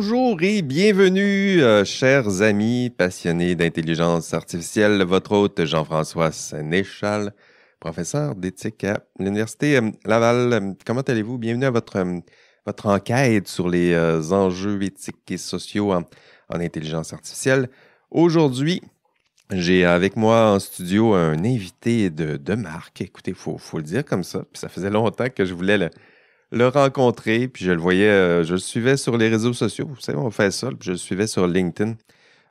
Bonjour et bienvenue, euh, chers amis passionnés d'intelligence artificielle. Votre hôte, Jean-François Sénéchal, professeur d'éthique à l'Université euh, Laval. Comment allez-vous? Bienvenue à votre, euh, votre enquête sur les enjeux éthiques et sociaux en, intelligence artificielle. Aujourd'hui, j'ai avec moi en studio un invité de, marque. Écoutez, il faut, faut, le dire comme ça. Puis ça faisait longtemps que je voulais le, le rencontrer, puis je le voyais, euh, je le suivais sur les réseaux sociaux. Vous savez, on fait ça, puis je le suivais sur LinkedIn.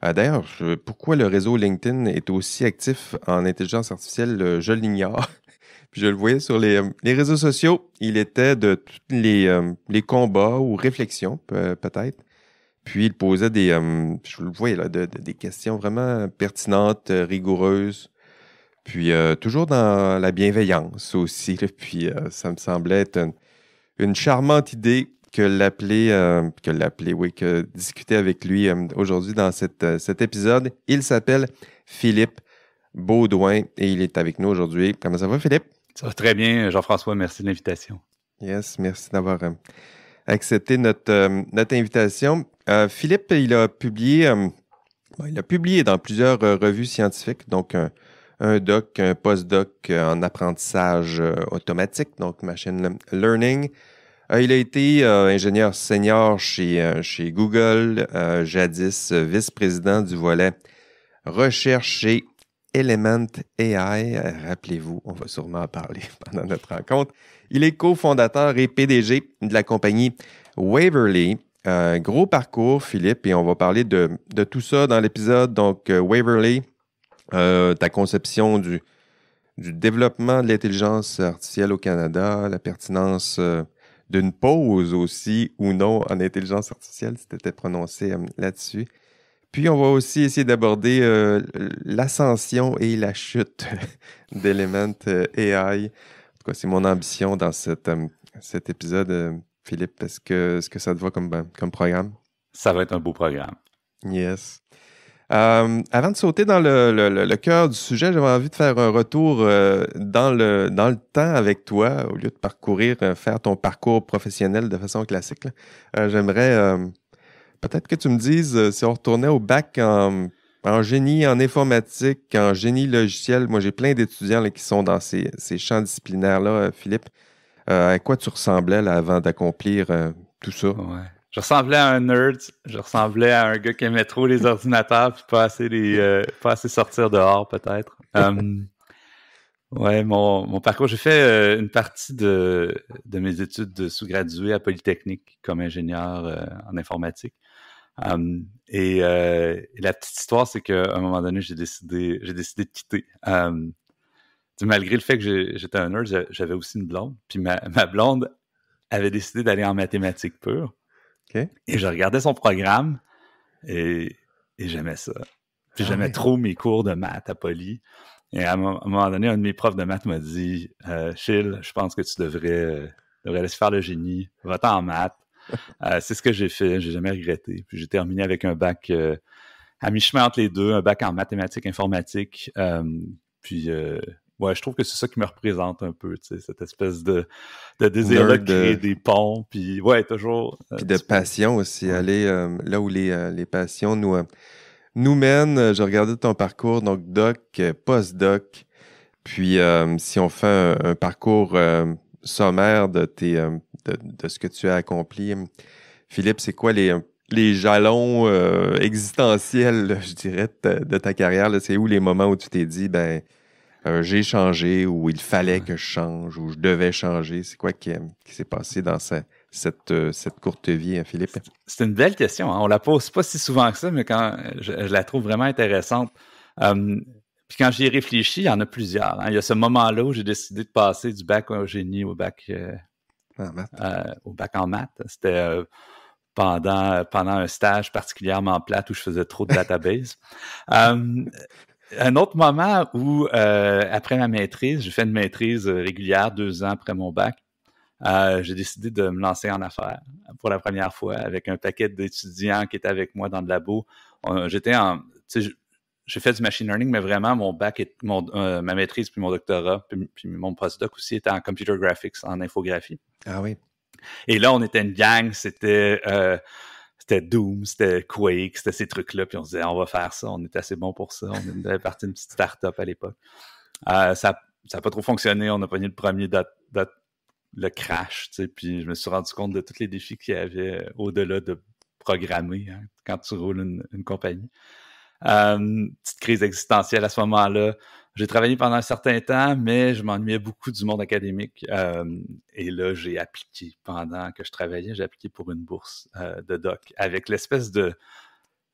Euh, d'ailleurs, pourquoi le réseau LinkedIn est aussi actif en intelligence artificielle, euh, je l'ignore. puis je le voyais sur les, réseaux sociaux. Il était de tous les, combats ou réflexions, peut-être. Puis il posait des, je le voyais, là, des questions vraiment pertinentes, rigoureuses. Puis toujours dans la bienveillance aussi. puis ça me semblait être... un une charmante idée que l'appeler, euh, que l'appeler, oui, que discuter avec lui euh, aujourd'hui dans euh, cet épisode. Il s'appelle Philippe Baudouin et il est avec nous aujourd'hui. Comment ça va, Philippe? Ça va très bien, Jean-François. Merci de l'invitation. Yes, merci d'avoir accepté notre, invitation. Philippe, il a publié, ben, il a publié dans plusieurs revues scientifiques, donc un doc, un postdoc euh, en apprentissage euh, automatique, donc machine learning. Euh, il a été ingénieur senior chez, chez Google, jadis vice-président du volet recherche chez Element AI. Rappelez-vous, on va sûrement en parler pendant notre rencontre. Il est cofondateur et PDG de la compagnie Waverly. Un gros parcours, Philippe, et on va parler de, de tout ça dans l'épisode. Donc, Waverly, euh, ta conception du, du développement de l'intelligence artificielle au Canada, la pertinence euh, d'une pause aussi ou non en intelligence artificielle, si tu étais prononcé euh, là-dessus. Puis on va aussi essayer d'aborder l'ascension et la chute d'Element AI. En tout cas, c'est mon ambition dans cet épisode, Philippe. Est-ce que, -ce que ça te va comme, ben, comme programme? Ça va être un beau programme. Yes. Euh, avant de sauter dans le, cœur du sujet, j'avais envie de faire un retour euh, dans, le, dans le temps avec toi, au lieu de parcourir, euh, faire ton parcours professionnel de façon classique. J'aimerais peut-être que tu me dises si on retournait au bac en, génie, en informatique, en génie logiciel. Moi, j'ai plein d'étudiants qui sont dans ces, champs disciplinaires-là, Philippe. à quoi tu ressemblais avant d'accomplir tout ça? Ouais je ressemblais à un nerd, je ressemblais à un gars qui aimait trop les ordinateurs, puis pas assez, euh, sortir dehors, peut-être. Hum, ouais, mon, parcours, j'ai fait euh, une partie de, mes études de sous-gradué à Polytechnique comme ingénieur euh, en informatique. Hum, et, la petite histoire, c'est qu'à un moment donné, j'ai décidé, j'ai décidé de quitter. Hum, malgré le fait que j'étais un nerd, j'avais aussi une blonde. Puis ma, ma blonde avait décidé d'aller en mathématiques pures. Et je regardais son programme et, et j'aimais ça. Puis ah j'aimais trop mes cours de maths à Poly. Et à un moment donné, un de mes profs de maths m'a dit Chill, euh, je pense que tu devrais, euh, devrais laisser faire le génie, va-t'en en maths. Euh, c'est ce que j'ai fait, j'ai jamais regretté. Puis j'ai terminé avec un bac à mi-chemin entre les deux, un bac en mathématiques informatiques. puis ouais, je trouve que c'est ça qui me représente un peu, tu sais, cette espèce de, désir de créer euh, des ponts, puis ouais, toujours. Euh, puis de passion aussi, aller euh, là où les, passions nous, nous mènent. Je regardais ton parcours, donc doc, post-doc, puis si on fait un, parcours sommaire de, tes, de, ce que tu as accompli, Philippe, c'est quoi les les jalons existentiels, je dirais, de ta carrière? C'est où les moments où tu t'es dit, ben, euh, j'ai changé ou il fallait que je change ou je devais changer? C'est quoi qui, euh, qui s'est passé dans euh, cette, courte vie, hein, Philippe? C'est une belle question. On hein. On la pose pas si souvent que ça, mais quand je, la trouve vraiment intéressante. Hum, puis quand j'y ai réfléchi, il y en a plusieurs. Hein. Il y a ce moment-là où j'ai décidé de passer du bac en génie au bac, en, maths. au bac en maths. C'était pendant, un stage particulièrement plate où je faisais trop de database. Hum, un autre moment où, euh, après ma maîtrise, j'ai fait une maîtrise euh, régulière deux ans après mon bac. Euh, j'ai décidé de me lancer en affaires pour la première fois avec un paquet d'étudiants qui étaient avec moi dans le labo. J'étais en, Tu sais, j'ai fait du machine learning, mais vraiment mon bac, est mon, ma maîtrise puis mon doctorat puis, puis mon postdoc aussi était en computer graphics, en infographie. Ah oui. Et là, on était une gang, c'était euh, c'était Doom, c'était Quake, c'était ces trucs-là. Puis on se disait, on va faire ça, on est assez bon pour ça. On avait parti une petite start-up à l'époque. Euh, ça n'a pas trop fonctionné. On a pogné le premier date, le crash. Tu puis je me suis rendu compte de tous les défis qu'il y avait euh, au-delà de programmer hein, quand tu roules une, compagnie. Euh, petite crise existentielle à ce moment-là. J'ai travaillé pendant un certain temps, mais je m'ennuyais beaucoup du monde académique. Euh, et là, j'ai appliqué pendant que je travaillais, j'ai appliqué pour une bourse euh, de doc avec l'espèce de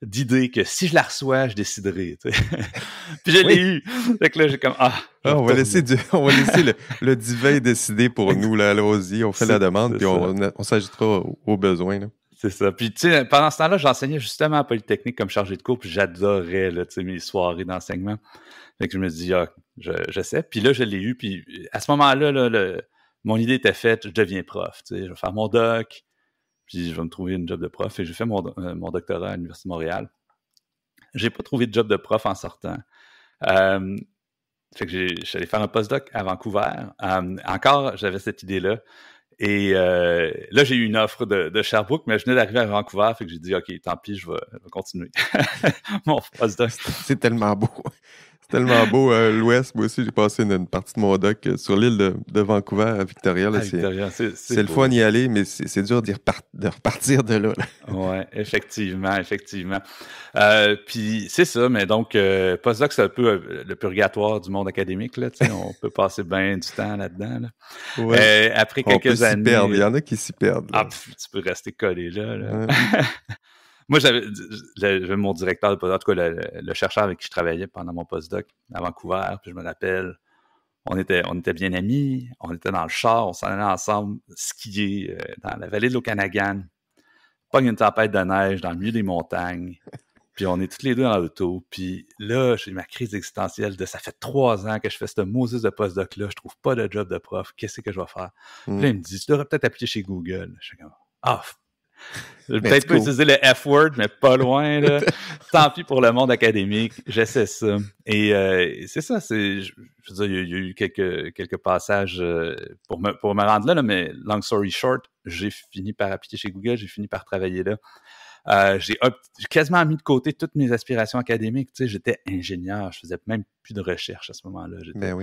d'idée que si je la reçois, je déciderai. Puis je l'ai eu. Fait là, j'ai comme ah. ah on, va laisser le, divin décider pour nous là. allons on fait la demande puis on, on s'agitera aux, besoins C'est ça. Puis, tu sais, pendant ce temps-là, j'enseignais justement à Polytechnique comme chargé de cours, puis j'adorais, mes soirées d'enseignement. Fait que je me dis, ah, je sais. » puis là, je l'ai eu. Puis à ce moment-là, mon idée était faite, je deviens prof. je vais faire mon doc, puis je vais me trouver une job de prof. Et j'ai fait mon, euh, doctorat à l'Université de Montréal. J'ai pas trouvé de job de prof en sortant. Euh, fait que j'allais faire un postdoc à Vancouver. Euh, encore, j'avais cette idée-là. Et là, j'ai eu une offre de, Sherbrooke, mais je venais d'arriver à Vancouver, fait que j'ai dit, OK, tant pis, je vais continuer mon postdoc. C'est tellement beau tellement beau. Euh, L'Ouest, moi aussi, j'ai passé une, partie de mon doc euh, sur l'île de, Vancouver à Victoria. c'est le fun d'y aller, mais c'est dur de repartir de là. oui, effectivement, effectivement. Euh, puis c'est ça, mais donc, postdoc, c'est un peu le purgatoire du monde académique. Là, on peut passer bien du temps là-dedans. Là. Ouais. après quelques années. Il y en a qui s'y perdent. Ah, tu peux rester collé là. Moi, j'avais mon directeur de postdoc, le, chercheur avec qui je travaillais pendant mon postdoc à Vancouver, puis je me rappelle, on était, on était bien amis, on était dans le char, on s'en allait ensemble skier euh, dans la vallée de l'Okanagan, pogne une tempête de neige dans le milieu des montagnes, puis on est tous les deux dans l'auto, puis là, j'ai ma crise existentielle de ça fait trois ans que je fais ce Moses de postdoc-là, je trouve pas de job de prof, qu'est-ce que je vais faire? Puis là, hmm. il me dit, tu devrais peut-être appliquer chez Google. Je suis comme, ah, je vais Peut-être pas utiliser le F-word, mais pas loin. Là. Tant pis pour le monde académique, j'essaie ça. Et euh, c'est ça, c'est, je, veux dire, il y, a eu quelques, passages euh, pour, me, rendre là, mais long story short, j'ai fini par appliquer chez Google, j'ai fini par travailler là. Euh, j'ai quasiment mis de côté toutes mes aspirations académiques. Tu sais, j'étais ingénieur, je faisais même plus de recherche à ce moment-là. Ben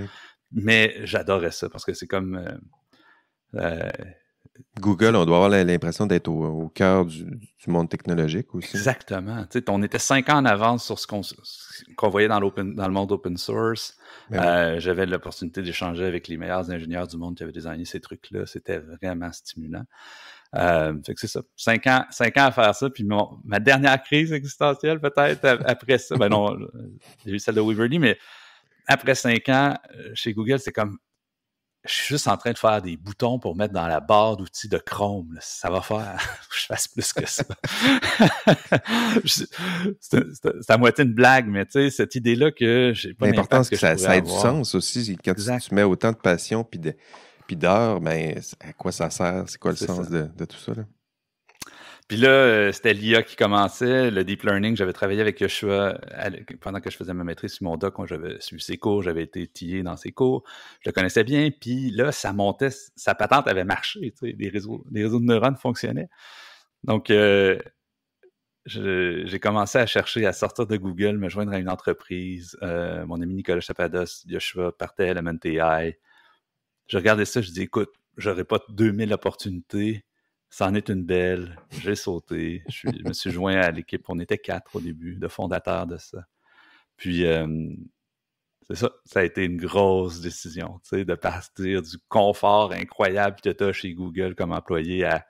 mais j'adorais ça parce que c'est comme... Google, on doit avoir l'impression d'être au, cœur du, monde technologique aussi. Exactement. on était cinq ans en avance sur ce qu'on voyait dans, le monde open source. Ben euh, j'avais l'opportunité d'échanger avec les meilleurs ingénieurs du monde qui avaient designé ces trucs-là. C'était vraiment stimulant. Euh, c'est ça. Cinq ans, cinq ans à faire ça, puis ma dernière crise existentielle, peut-être, après ça. Ben non, euh, j'ai eu celle de Weaverly, mais après cinq ans, chez Google, c'est comme je suis juste en train de faire des boutons pour mettre dans la barre d'outils de Chrome. Ça va faire je fasse plus que ça. c'est à moitié une blague, mais tu sais, cette idée-là que j'ai pas L'important que, que ça, ait du sens aussi. Quand tu mets autant de passion puis d'heures, ben, à quoi ça sert? C'est quoi le sens de, tout ça? Puis là, euh, c'était l'IA qui commençait, le deep learning. J'avais travaillé avec Yoshua pendant que je faisais ma maîtrise sur mon doc. J'avais suivi ses cours, j'avais été tillé dans ses cours. Je le connaissais bien. Puis là, ça montait, sa patente avait marché. Tu les, réseaux, des réseaux de neurones fonctionnaient. Donc, euh, j'ai commencé à chercher à sortir de Google, me joindre à une entreprise. Euh, mon ami Nicolas Chapados, Yoshua partait à la Je regardais ça, je dis écoute, j'aurais pas 2000 opportunités C'en est une belle. J'ai sauté. Je, me suis joint à l'équipe. On était quatre au début, de fondateurs de ça. Puis, euh, c'est ça. Ça a été une grosse décision, tu sais, de partir du confort incroyable que tu as chez Google comme employé à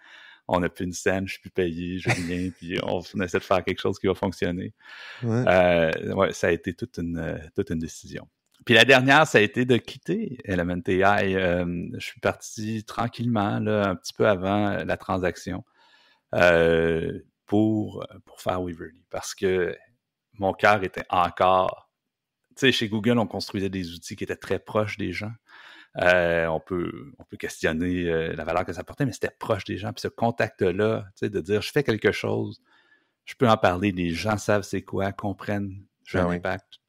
on n'a plus une scène, je suis plus payé, je viens, puis on essaie de faire quelque chose qui va fonctionner. Euh, ça a été toute une décision. Puis la dernière, ça a été de quitter LMNTI. Euh, je suis parti tranquillement, un petit peu avant euh, la transaction, euh, pour, pour faire Weaverly. Parce que mon cœur était encore. Tu sais, chez Google, on construisait des outils qui étaient très proches des gens. on, peut, on peut questionner la valeur que ça portait, mais c'était proche des gens. Puis ce contact-là, tu sais, de dire je fais quelque chose, je peux en parler, les gens savent c'est quoi, comprennent ah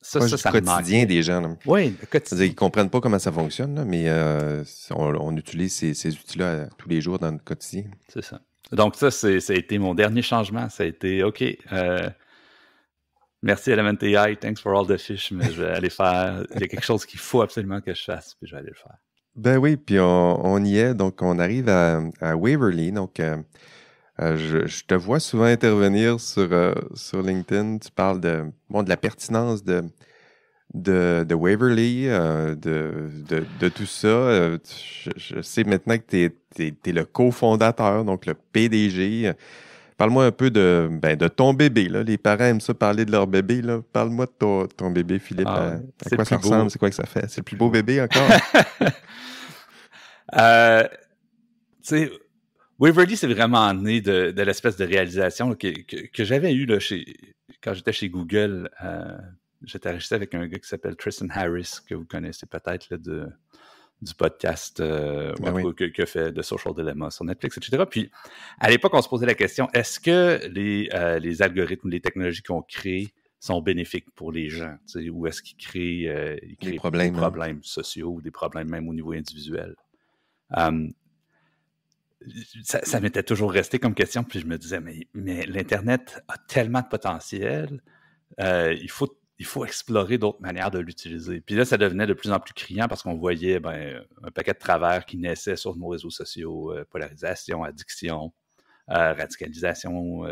ça, le quotidien des gens. Oui, le quotidien. Ils ne comprennent pas comment ça fonctionne, là, mais euh, on, utilise ces, outils-là euh, tous les jours dans notre quotidien. C'est ça. Donc, ça, ça a été mon dernier changement. Ça a été OK. Euh, merci la AI, thanks for all the fish, mais je vais aller faire. Il y a quelque chose qu'il faut absolument que je fasse, puis je vais aller le faire. Ben oui, puis on, y est. Donc, on arrive à, Waverly. Donc, euh, euh, je, je, te vois souvent intervenir sur, euh, sur LinkedIn. Tu parles de, bon, de la pertinence de, de, de Waverly, euh, de, de, de, tout ça. Je, sais maintenant que tu es, le cofondateur, donc le PDG. Parle-moi un peu de, ben, de ton bébé. Là. Les parents aiment ça parler de leur bébé. Parle-moi de ton, ton, bébé, Philippe. Ah, à, quoi ça ressemble? C'est quoi que ça fait? C'est le plus beau bébé encore? euh, tu sais, Waverly, c'est vraiment né de, l'espèce de réalisation que, j'avais eue là, chez, quand j'étais chez Google. Euh, j'étais enregistré avec un gars qui s'appelle Tristan Harris, que vous connaissez peut-être de, du podcast euh, ben que, fait de Social Dilemma sur Netflix, etc. Puis, à l'époque, on se posait la question, est-ce que les, euh, les algorithmes, les technologies qu'on crée sont bénéfiques pour les gens? Ou est-ce qu'ils créent, euh, des, hein. problèmes, sociaux ou des problèmes même au niveau individuel? Hum, ça, m'était toujours resté comme question, puis je me disais, mais, mais l'Internet a tellement de potentiel, euh, il, faut, il faut explorer d'autres manières de l'utiliser. Puis là, ça devenait de plus en plus criant parce qu'on voyait ben, un paquet de travers qui naissaient sur nos réseaux sociaux, euh, polarisation, addiction, euh, radicalisation,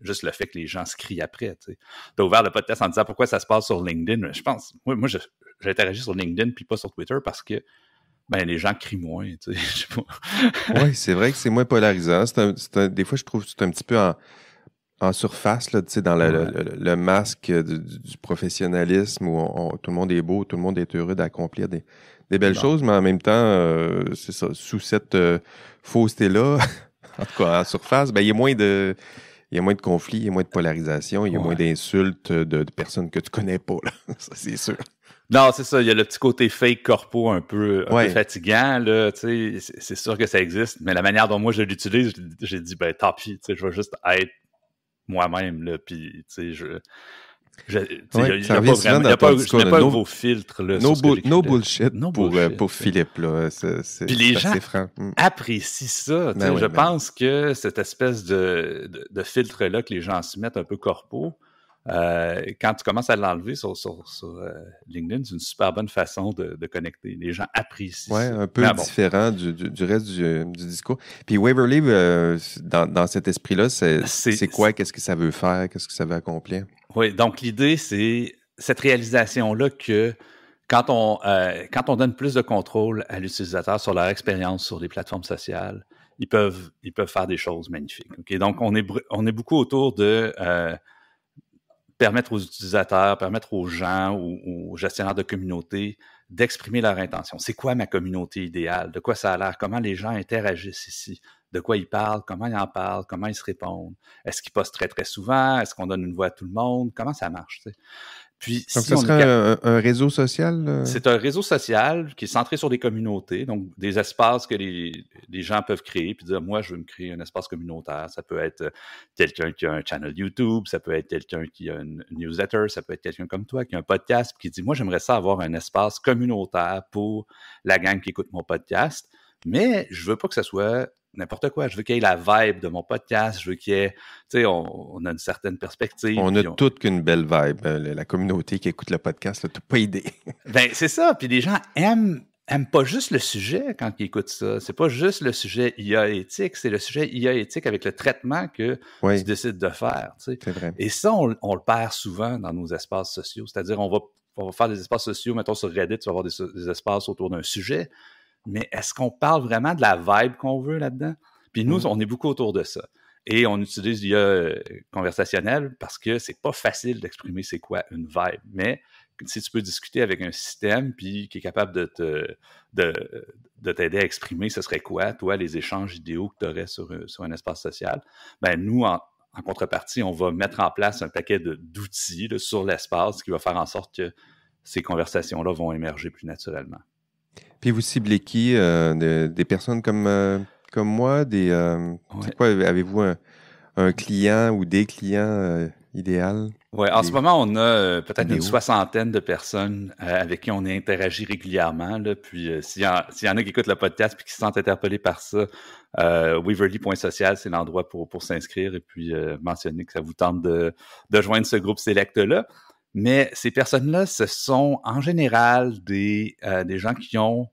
juste le fait que les gens se crient après. Tu as ouvert le podcast en disant pourquoi ça se passe sur LinkedIn. Je pense, moi, moi j'interagis sur LinkedIn puis pas sur Twitter parce que ben, les gens crient moins, tu sais, oui, c'est vrai que c'est moins polarisant. des fois, je trouve que c'est un petit peu en, surface, là, dans le, masque du, professionnalisme où tout le monde est beau, tout le monde est heureux d'accomplir des, belles choses, mais en même temps, euh, c'est ça, sous cette euh, fausseté-là, en tout cas en surface, ben, il y a moins de... Il y a moins de conflits, il y a moins de polarisation, il y a moins d'insultes de, personnes que tu connais pas, là. ça c'est sûr. Non, c'est ça. Il y a le petit côté fake corpo un peu, fatigant. Là, c'est, c'est sûr que ça existe, mais la manière dont moi je l'utilise, j'ai dit, ben tant pis, je vais juste être moi-même. Là, puis, je. Je, tu sais a, pas vraiment, y a pas, je pas vos filtres. Là, no, bullshit, no pour, euh, bullshit. pour, hein. Philippe. Là, c'est, Puis les gens mm. apprécient ça. Tu sais, ben je ben pense que cette espèce de, de, de, filtre-là que les gens se mettent un peu corpo, euh, quand tu commences à l'enlever sur, euh, LinkedIn, c'est une super bonne façon de, connecter. Les gens apprécient. Oui, un peu différent du, reste euh, du, discours. Puis Waverly, dans, cet esprit-là, ah, c'est quoi? Qu'est-ce que ça veut faire? Qu'est-ce que ça veut accomplir? Oui, donc l'idée, c'est cette réalisation-là que quand on, quand on donne plus de contrôle à l'utilisateur sur leur expérience sur les plateformes sociales, ils peuvent, ils peuvent faire des choses magnifiques. Donc, on est, on est beaucoup autour de permettre aux utilisateurs, permettre aux gens, ou aux gestionnaires de communauté d'exprimer leur intention. C'est quoi ma communauté idéale? De quoi ça a l'air? Comment les gens interagissent ici? De quoi ils parlent? Comment ils en parlent? Comment ils se répondent? Est-ce qu'ils postent très, très souvent? Est-ce qu'on donne une voix à tout le monde? Comment ça marche? donc, si un, réseau social? Euh? C'est un réseau social qui est centré sur des communautés, donc des espaces que les, les, gens peuvent créer, puis dire, moi, je veux me créer un espace communautaire. Ça peut être euh, quelqu'un qui a un channel YouTube, ça peut être quelqu'un qui a une newsletter, ça peut être quelqu'un comme toi qui a un podcast, qui dit, moi, j'aimerais ça avoir un espace communautaire pour la gang qui écoute mon podcast, mais je veux pas que ça soit n'importe quoi. Je veux qu'il y ait la vibe de mon podcast. Je veux qu'il y ait, tu sais, on, a une certaine perspective. On a toutes toute qu'une belle vibe. Euh, la communauté qui écoute le podcast, tout pas idée. ben, c'est ça. Puis les gens aiment aiment pas juste le sujet quand ils écoutent ça. C'est pas juste le sujet IA éthique, c'est le sujet IA éthique avec le traitement que tu décides de faire. Tu sais. vrai. Et ça, on, le perd souvent dans nos espaces sociaux. C'est-à-dire, on va, faire des espaces sociaux, mettons sur Reddit, tu vas avoir des espaces autour d'un sujet mais est-ce qu'on parle vraiment de la vibe qu'on veut là-dedans? Puis nous, on est beaucoup autour de ça. Et on utilise l'IA euh, conversationnelle parce que c'est pas facile d'exprimer c'est quoi une vibe. Mais si tu peux discuter avec un système puis qui est capable de t'aider à exprimer ce serait quoi, toi, les échanges idéaux que tu aurais euh, sur, un espace social, ben nous, en, contrepartie, on va mettre en place un paquet d'outils sur l'espace qui va faire en sorte que ces conversations-là vont émerger plus naturellement. Puis vous ciblez qui euh, Des personnes comme, euh, comme moi des, euh, quoi, Avez-vous un, client ou des clients idéal? Oui, en ce moment, on a peut-être une soixantaine de personnes avec qui on interagit régulièrement. puis s'il y, en a qui écoutent le podcast et qui se sentent interpellés par ça, euh, c'est l'endroit pour, pour s'inscrire et puis mentionner que ça vous tente de, de joindre ce groupe select là mais ces personnes-là, ce sont en général des, euh, des gens qui ont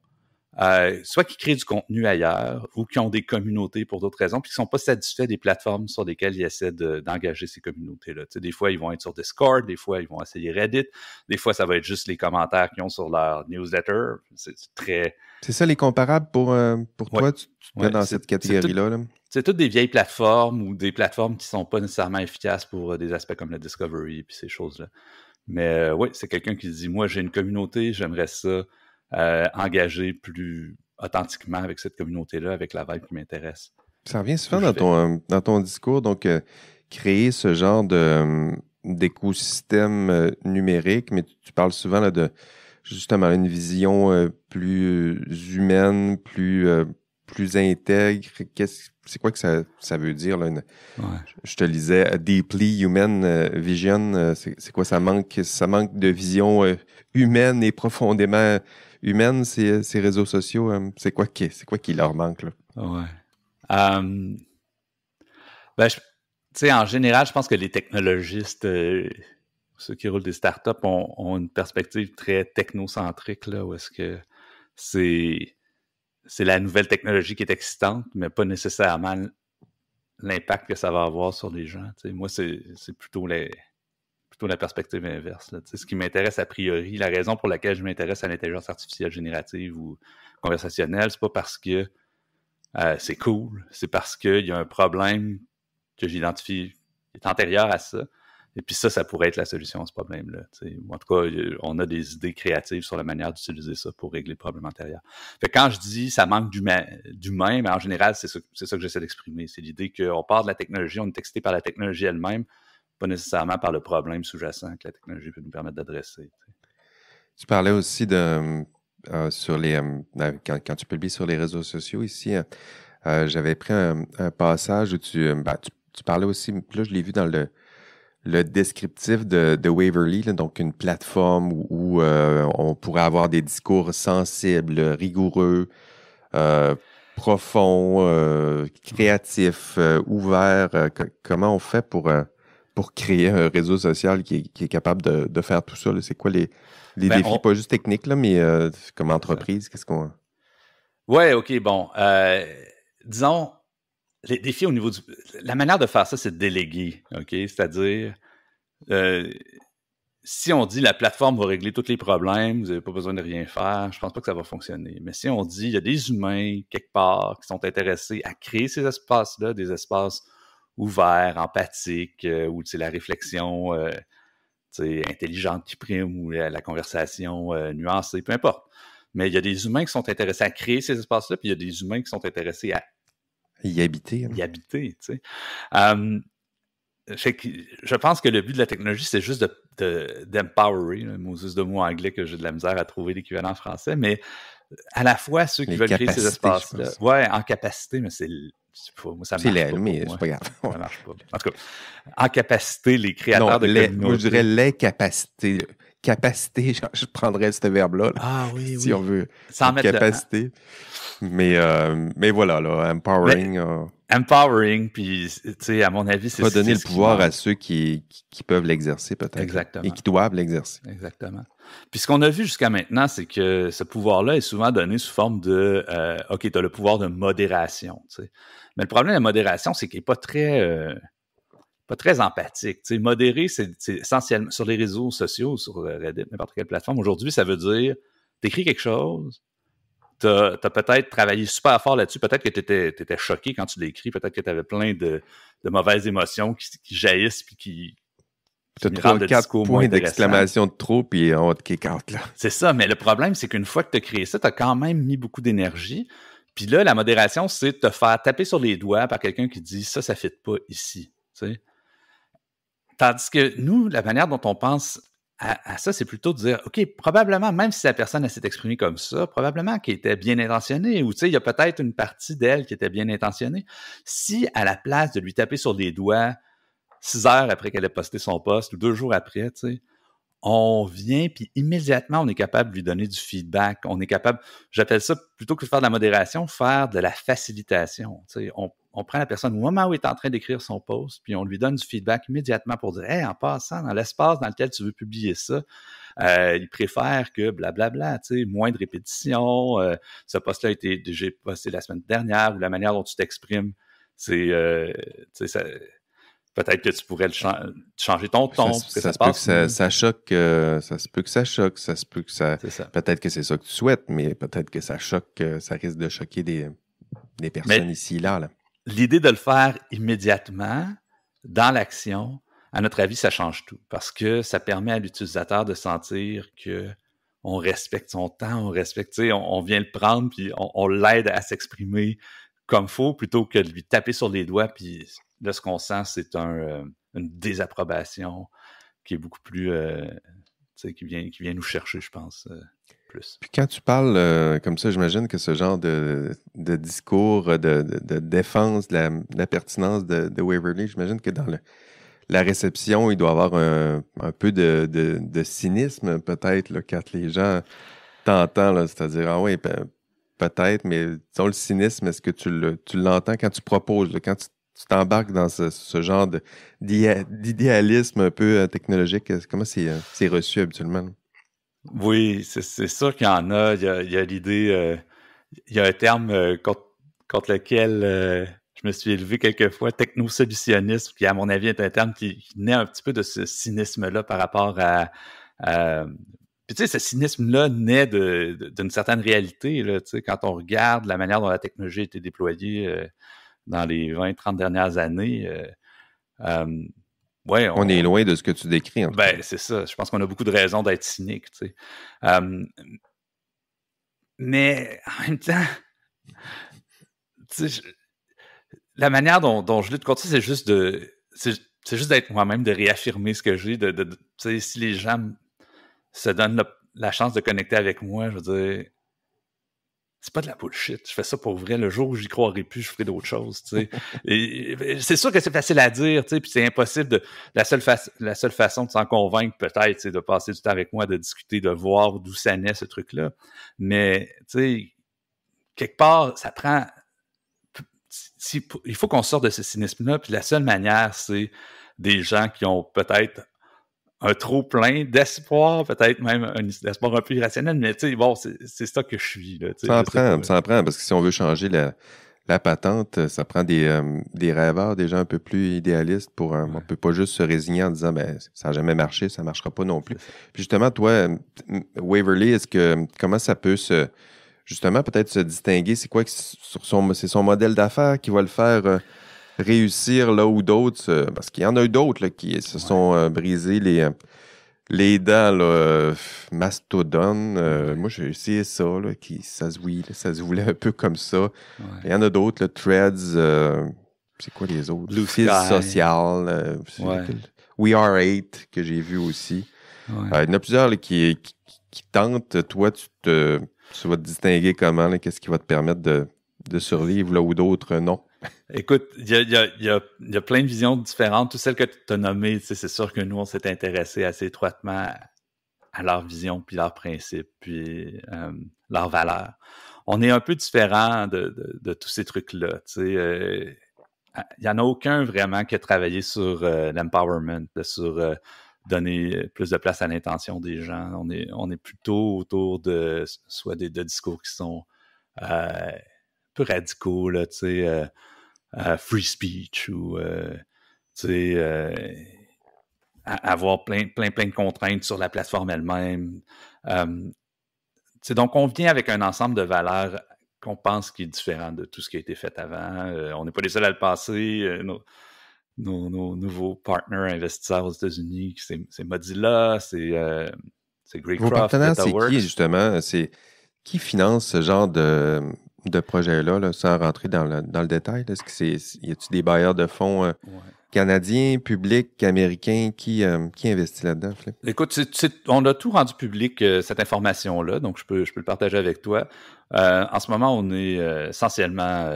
euh, soit qui créent du contenu ailleurs ou qui ont des communautés pour d'autres raisons, puis qui ne sont pas satisfaits des plateformes sur lesquelles ils essaient d'engager ces communautés-là. des fois, ils vont être sur Discord, des fois, ils vont essayer Reddit, des fois, ça va être juste les commentaires qu'ils ont sur leur newsletter. C'est très... C'est ça les comparables pour, euh, toi, tu, dans cette catégorie-là. C'est toutes des vieilles plateformes ou des plateformes qui ne sont pas nécessairement efficaces pour des aspects comme la Discovery et ces choses-là. Mais euh, oui, c'est quelqu'un qui dit Moi, j'ai une communauté, j'aimerais ça euh, engager plus authentiquement avec cette communauté-là, avec la vibe qui m'intéresse. Ça revient souvent dans ton, euh, dans ton, discours, donc créer ce genre de d'écosystème numérique, mais tu, parles souvent là, de justement une vision plus humaine, plus plus intègre? c'est quoi que ça, veut dire? Là, Je te lisais Deeply Human euh, Vision. Euh, c'est, quoi ça manque? Ça manque de vision euh, humaine et profondément humaine, ces, ces réseaux sociaux. Hein? C'est quoi, qui, quoi qui leur manque? Là? Ouais. Hum, ben, en général, je pense que les technologistes, ceux qui roulent des startups, ont, une perspective très technocentrique, là, où est-ce que c'est c'est la nouvelle technologie qui est excitante, mais pas nécessairement l'impact que ça va avoir sur les gens. Moi, c'est plutôt, la perspective inverse. Ce qui m'intéresse a priori, la raison pour laquelle je m'intéresse à l'intelligence artificielle générative ou conversationnelle, c'est pas parce que euh, c'est cool, c'est parce qu'il y a un problème que j'identifie qui est antérieur à ça, et puis ça, ça pourrait être la solution à ce problème-là. En tout cas, on a des idées créatives sur la manière d'utiliser ça pour régler le problème antérieur. Fait quand je dis ça manque du même », en général, c'est ça, que j'essaie d'exprimer. C'est l'idée qu'on part de la technologie, on est excité par la technologie elle-même, pas nécessairement par le problème sous-jacent que la technologie peut nous permettre d'adresser. Tu parlais aussi de euh, sur les euh, euh, quand, tu publies sur les réseaux sociaux ici, j'avais pris un, passage où ben, tu, tu parlais aussi, là je l'ai vu dans le le descriptif de, de Waverly, donc une plateforme où, euh, on pourrait avoir des discours sensibles, rigoureux, euh, profonds, euh, créatifs, euh, ouverts. Euh, comment on fait pour, pour créer un réseau social qui est, capable de, de, faire tout ça? C'est quoi les, les ben, défis, pas juste techniques, là, mais comme entreprise, qu'est-ce qu'on... Ouais, OK, bon. disons, les défis au niveau La manière de faire ça, c'est de déléguer. OK? C'est-à-dire, euh, si on dit la plateforme va régler tous les problèmes, vous n'avez pas besoin de rien faire, je pense pas que ça va fonctionner. Mais si on dit il y a des humains quelque part qui sont intéressés à créer ces espaces-là, des espaces ouverts, empathiques, euh, où c'est la réflexion euh, intelligente qui prime ou la, la conversation euh, nuancée, peu importe. Mais il y a des humains qui sont intéressés à créer ces espaces-là, puis il y a des humains qui sont intéressés à y habiter. Y habiter, tu sais. je pense que le but de la technologie, c'est juste d'empowerer, de, de Moses de mots anglais que j'ai de la misère à trouver l'équivalent français, mais à la fois ceux qui veulent créer ces espaces-là. Ouais, en capacité, mais c'est c'est l'aile, mais c'est pas grave. ça marche pas. En tout cas, en capacité, les créateurs de Je dirais les capacités capacité, je prendrais ce verbe-là. ah oui, Si on veut. Sans hein. capacité. Mais, euh, mais voilà, empowering. Euh, empowering, puis, tu sais, à mon avis, c'est Pas donner le pouvoir à ceux qui, peuvent l'exercer, peut-être. Exactement. Et qui doivent l'exercer. Exactement. Puis ce qu'on a vu jusqu'à maintenant, c'est que ce pouvoir-là est souvent donné sous forme de euh, OK, tu as le pouvoir de modération. Mais le problème de la modération, c'est qu'il n'est pas très pas très empathique. sais, modéré, c'est essentiellement sur les réseaux sociaux, sur euh, Reddit, n'importe quelle plateforme. Aujourd'hui, ça veut dire t'écris quelque chose, t'as as, peut-être travaillé super fort là-dessus, peut-être que tu étais, choqué quand tu l'écris, peut-être que tu avais plein de, mauvaises émotions qui, qui jaillissent puis qui. Tu as points d'exclamation de trop, puis on te kick out, là. C'est ça, mais le problème, c'est qu'une fois que tu as créé ça, tu as quand même mis beaucoup d'énergie. Puis là, la modération, c'est te faire taper sur les doigts par quelqu'un qui dit ça, ça ne fit pas ici. Tu Tandis que nous, la manière dont on pense à, ça, c'est plutôt de dire, OK, probablement, même si la personne s'est exprimée comme ça, probablement qu'elle était bien intentionnée, ou tu sais, il y a peut-être une partie d'elle qui était bien intentionnée. Si, à la place de lui taper sur les doigts six heures après qu'elle ait posté son poste, ou deux jours après, tu sais, on vient, puis immédiatement, on est capable de lui donner du feedback. On est capable, j'appelle ça, plutôt que de faire de la modération, faire de la facilitation. tu sais, On, on prend la personne au moment où il est en train d'écrire son poste puis on lui donne du feedback immédiatement pour dire Hey, en passant, dans l'espace dans lequel tu veux publier ça, euh, il préfère que blablabla, tu sais, moins de répétition, euh, ce poste là a été déjà posté la semaine dernière, ou la manière dont tu t'exprimes, c'est euh, peut-être que tu pourrais changer ton ton. Ça, peut que ça, choque, ça se peut que ça choque, ça se peut que ça. Peut-être que c'est ça que tu souhaites, mais peut-être que ça choque, ça risque de choquer des, personnes ici là, là l'idée de le faire immédiatement, dans l'action, à notre avis, ça change tout parce que ça permet à l'utilisateur de sentir que on respecte son temps, on respecte, on, on vient le prendre puis on, l'aide à s'exprimer comme faut plutôt que de lui taper sur les doigts puis là ce qu'on sent c'est un, euh, une désapprobation qui est beaucoup plus euh, sais qui vient qui vient nous chercher je pense euh. Puis quand tu parles euh, comme ça, j'imagine que ce genre de, discours de, défense de la, pertinence de, Waverly, j'imagine que dans la réception, il doit y avoir un, peu de, cynisme peut-être quand les gens t'entendent, c'est-à-dire, ah oui, peut-être, mais disons le cynisme, est-ce que tu l'entends quand tu proposes, quand tu t'embarques dans ce, genre d'idéalisme un peu euh, technologique. Comment c'est euh, reçu habituellement? Oui, c'est sûr qu'il y en a. Il y a l'idée, euh, il, y a un terme euh, contre, lequel euh, je me suis élevé quelquefois, technosolutionnisme, qui à mon avis est un terme qui, naît un petit peu de ce cynisme-là par rapport à... puis tu sais, ce cynisme-là naît d'une certaine réalité. Là, tu sais, quand on regarde la manière dont la technologie a été déployée dans les 20-30 dernières années, euh, on... est loin de ce que tu décris. ben, c'est ça. Je pense qu'on a beaucoup de raisons d'être cynique. Tu sais. Hum, mais en même temps, tu la manière dont, je lutte contre ça, c'est juste de. C'est juste d'être moi-même, de réaffirmer ce que j'ai. De, si les gens se donnent la chance de connecter avec moi, je veux dire, c'est pas de la bullshit. Je fais ça pour vrai. Le jour où j'y croirais plus, je ferai d'autres choses. c'est sûr que c'est facile à dire, tu c'est impossible de. La seule, la seule façon de s'en convaincre, peut-être, c'est de passer du temps avec moi, de discuter, de voir d'où ça naît, ce truc-là. Mais, tu sais, quelque part, ça prend. il faut qu'on sorte de ce cynisme-là. Puis la seule manière, c'est des gens qui ont peut-être un trop plein d'espoir, peut-être même un espoir un peu irrationnel, mais tu sais, bon, c'est ça que je suis. ça en prend, ça euh, prend, parce que si on veut changer la, patente, ça prend euh, des, rêveurs, des gens un peu plus idéalistes pour. ne euh, On peut pas juste se résigner en disant ben ça n'a jamais marché, ça ne marchera pas non plus. Puis justement, toi, Waverly, est-ce que comment ça peut se justement peut-être se distinguer? C'est quoi sur son c'est son modèle d'affaires qui va le faire? réussir là où d'autres, euh, parce qu'il y en a eu d'autres qui se sont euh, brisés les, euh, les dents, Mastodon moi, j'ai essayé ça, là, qui, ça, se voulait, un peu comme ça. Il y en a d'autres, le Threads, c'est quoi les autres? Social. We Are eight, que j'ai vu aussi. il y en a plusieurs qui, qui, tentent. Toi, tu, te, tu vas te distinguer comment? Qu'est-ce qui va te permettre de, survivre là ou d'autres non? Écoute, il y a, plein de visions différentes. Toutes celles que tu as nommées, c'est sûr que nous, on s'est intéressé assez étroitement à leur vision, puis leurs principes, puis euh, leurs valeurs. On est un peu différent de, tous ces trucs-là. Euh, il n'y en a aucun vraiment qui a travaillé sur euh, l'empowerment, sur donner plus de place à l'intention des gens. On est, plutôt autour de soit des, discours qui sont un peu radicaux, là, free speech ou euh, euh, avoir plein, plein, plein de contraintes sur la plateforme elle-même. Euh, donc, on vient avec un ensemble de valeurs qu'on pense qui est différent de tout ce qui a été fait avant. on n'est pas les seuls à le passer. Nos, nouveaux partners investisseurs aux États-Unis, c'est Mozilla, c'est Great Vos partenaires, c'est qui justement? C'est qui finance ce genre de de projet-là, là, sans rentrer dans le, détail? Est-ce que c'est y a-t-il des bailleurs de fonds euh, canadiens, publics, américains qui, euh, qui investissent là-dedans, Écoute, on a tout rendu public euh, cette information-là, donc je peux, je peux le partager avec toi. en ce moment, on est essentiellement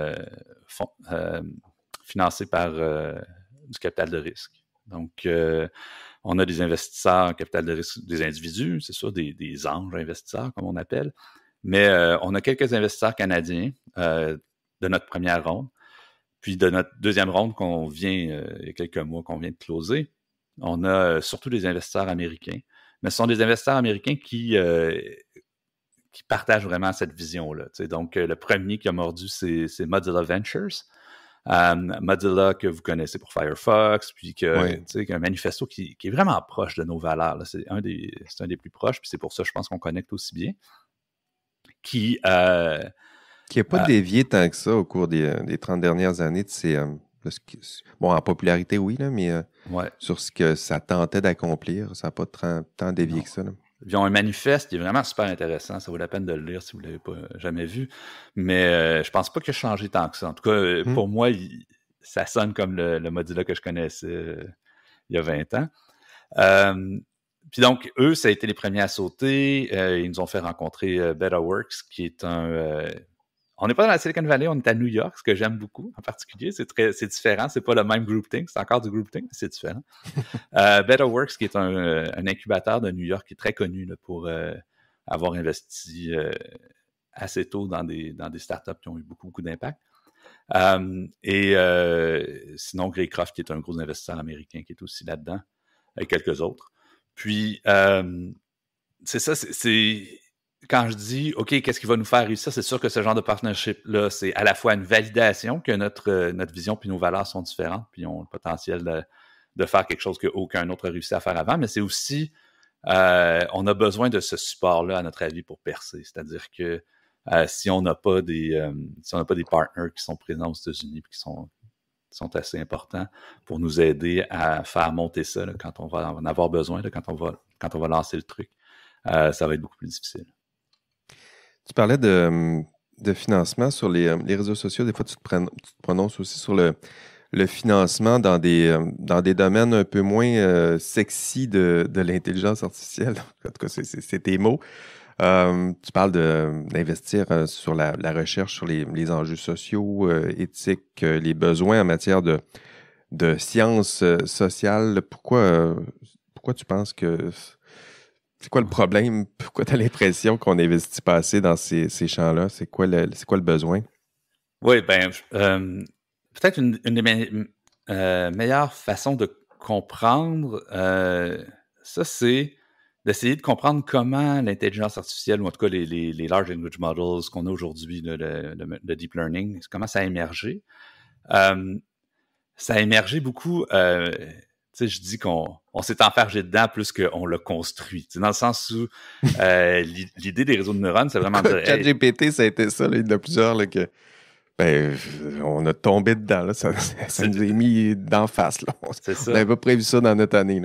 financé par du capital de risque. Donc, on a des investisseurs en capital de risque, des individus, c'est ça, des, des anges investisseurs, comme on appelle. Mais euh, on a quelques investisseurs canadiens euh, de notre première ronde, puis de notre deuxième ronde qu'on vient, euh, il y a quelques mois, qu'on vient de closer. On a surtout des investisseurs américains, mais ce sont des investisseurs américains qui, qui partagent vraiment cette vision-là. Donc, le premier qui a mordu, c'est Mozilla Ventures. Mozilla que vous connaissez pour Firefox, puis que un manifesto qui, est vraiment proche de nos valeurs. C'est un, des, un des plus proches, puis c'est pour ça, je pense qu'on connecte aussi bien qui. Euh, qui n'a pas euh, dévié tant que ça au cours des, 30 euh, dernières années de Bon, en popularité, oui, là, mais sur ce que ça tentait d'accomplir, ça n'a pas tant dévié que ça. Ils ont un manifeste qui est vraiment super intéressant. Ça vaut la peine de le lire si vous ne l'avez pas jamais vu. Mais je je pense pas qu'il a changé tant que ça. En tout cas, hmm. pour moi, ça sonne comme le, le que je connaissais il y a 20 ans. Puis donc, eux, ça a été les premiers à sauter. Euh, ils nous ont fait rencontrer euh, BetterWorks, qui est un. Euh, on n'est pas dans la Silicon Valley, on est à New York, ce que j'aime beaucoup en particulier. C'est très, c'est différent, c'est pas le même grouping, c'est encore du grouping, mais c'est différent. BetterWorks, qui est un, incubateur de New York, qui est très connu pour avoir investi assez tôt dans des, dans des startups qui ont eu beaucoup, beaucoup d'impact. et sinon, Greycroft, qui est un gros investisseur américain, qui est aussi là-dedans, et quelques autres. Puis, euh, c'est ça, c'est. Quand je dis, OK, qu'est-ce qui va nous faire réussir, c'est sûr que ce genre de partnership-là, c'est à la fois une validation que notre, euh, notre vision puis nos valeurs sont différentes, puis ont le potentiel de, faire quelque chose qu'aucun autre a réussi à faire avant, mais c'est aussi, euh, on a besoin de ce support-là, à notre avis, pour percer. C'est-à-dire que si on n'a pas des pas des partners qui sont présents aux États-Unis qui sont sont assez importants pour nous aider à faire monter ça quand on va en avoir besoin, quand, on va, quand on va lancer le truc. Euh, ça va être beaucoup plus difficile. Tu parlais de, financement sur les, réseaux sociaux. Des fois, tu te, prononces aussi sur le, le financement dans des, dans des domaines un peu moins euh, sexy de, de l'intelligence artificielle. En tout cas, c'est tes mots. Euh, tu parles d'investir euh, sur la, recherche, sur les, enjeux sociaux, euh, éthiques, les besoins en matière de, de sciences sociales. Pourquoi, pourquoi tu penses que... C'est quoi le problème? Pourquoi tu as l'impression qu'on investit pas assez dans ces, champs-là? C'est quoi, le, quoi le besoin? Oui, ben, peut-être une, des meilleures façons de comprendre ça, c'est d'essayer de comprendre comment l'intelligence artificielle, ou en tout cas les, large language models qu'on a aujourd'hui, le, deep learning, comment ça a émergé. Euh, ça a émergé beaucoup. Euh, je dis qu'on on s'est enfergé dedans plus qu'on l'a construit. dans le sens où euh, l'idée des réseaux de neurones, c'est vraiment Le 4GPT, ça a été ça, il y en a plusieurs que. Ben, on a tombé dedans, Ça, nous est mis d'en face, là. On n'avait pas prévu ça dans notre année,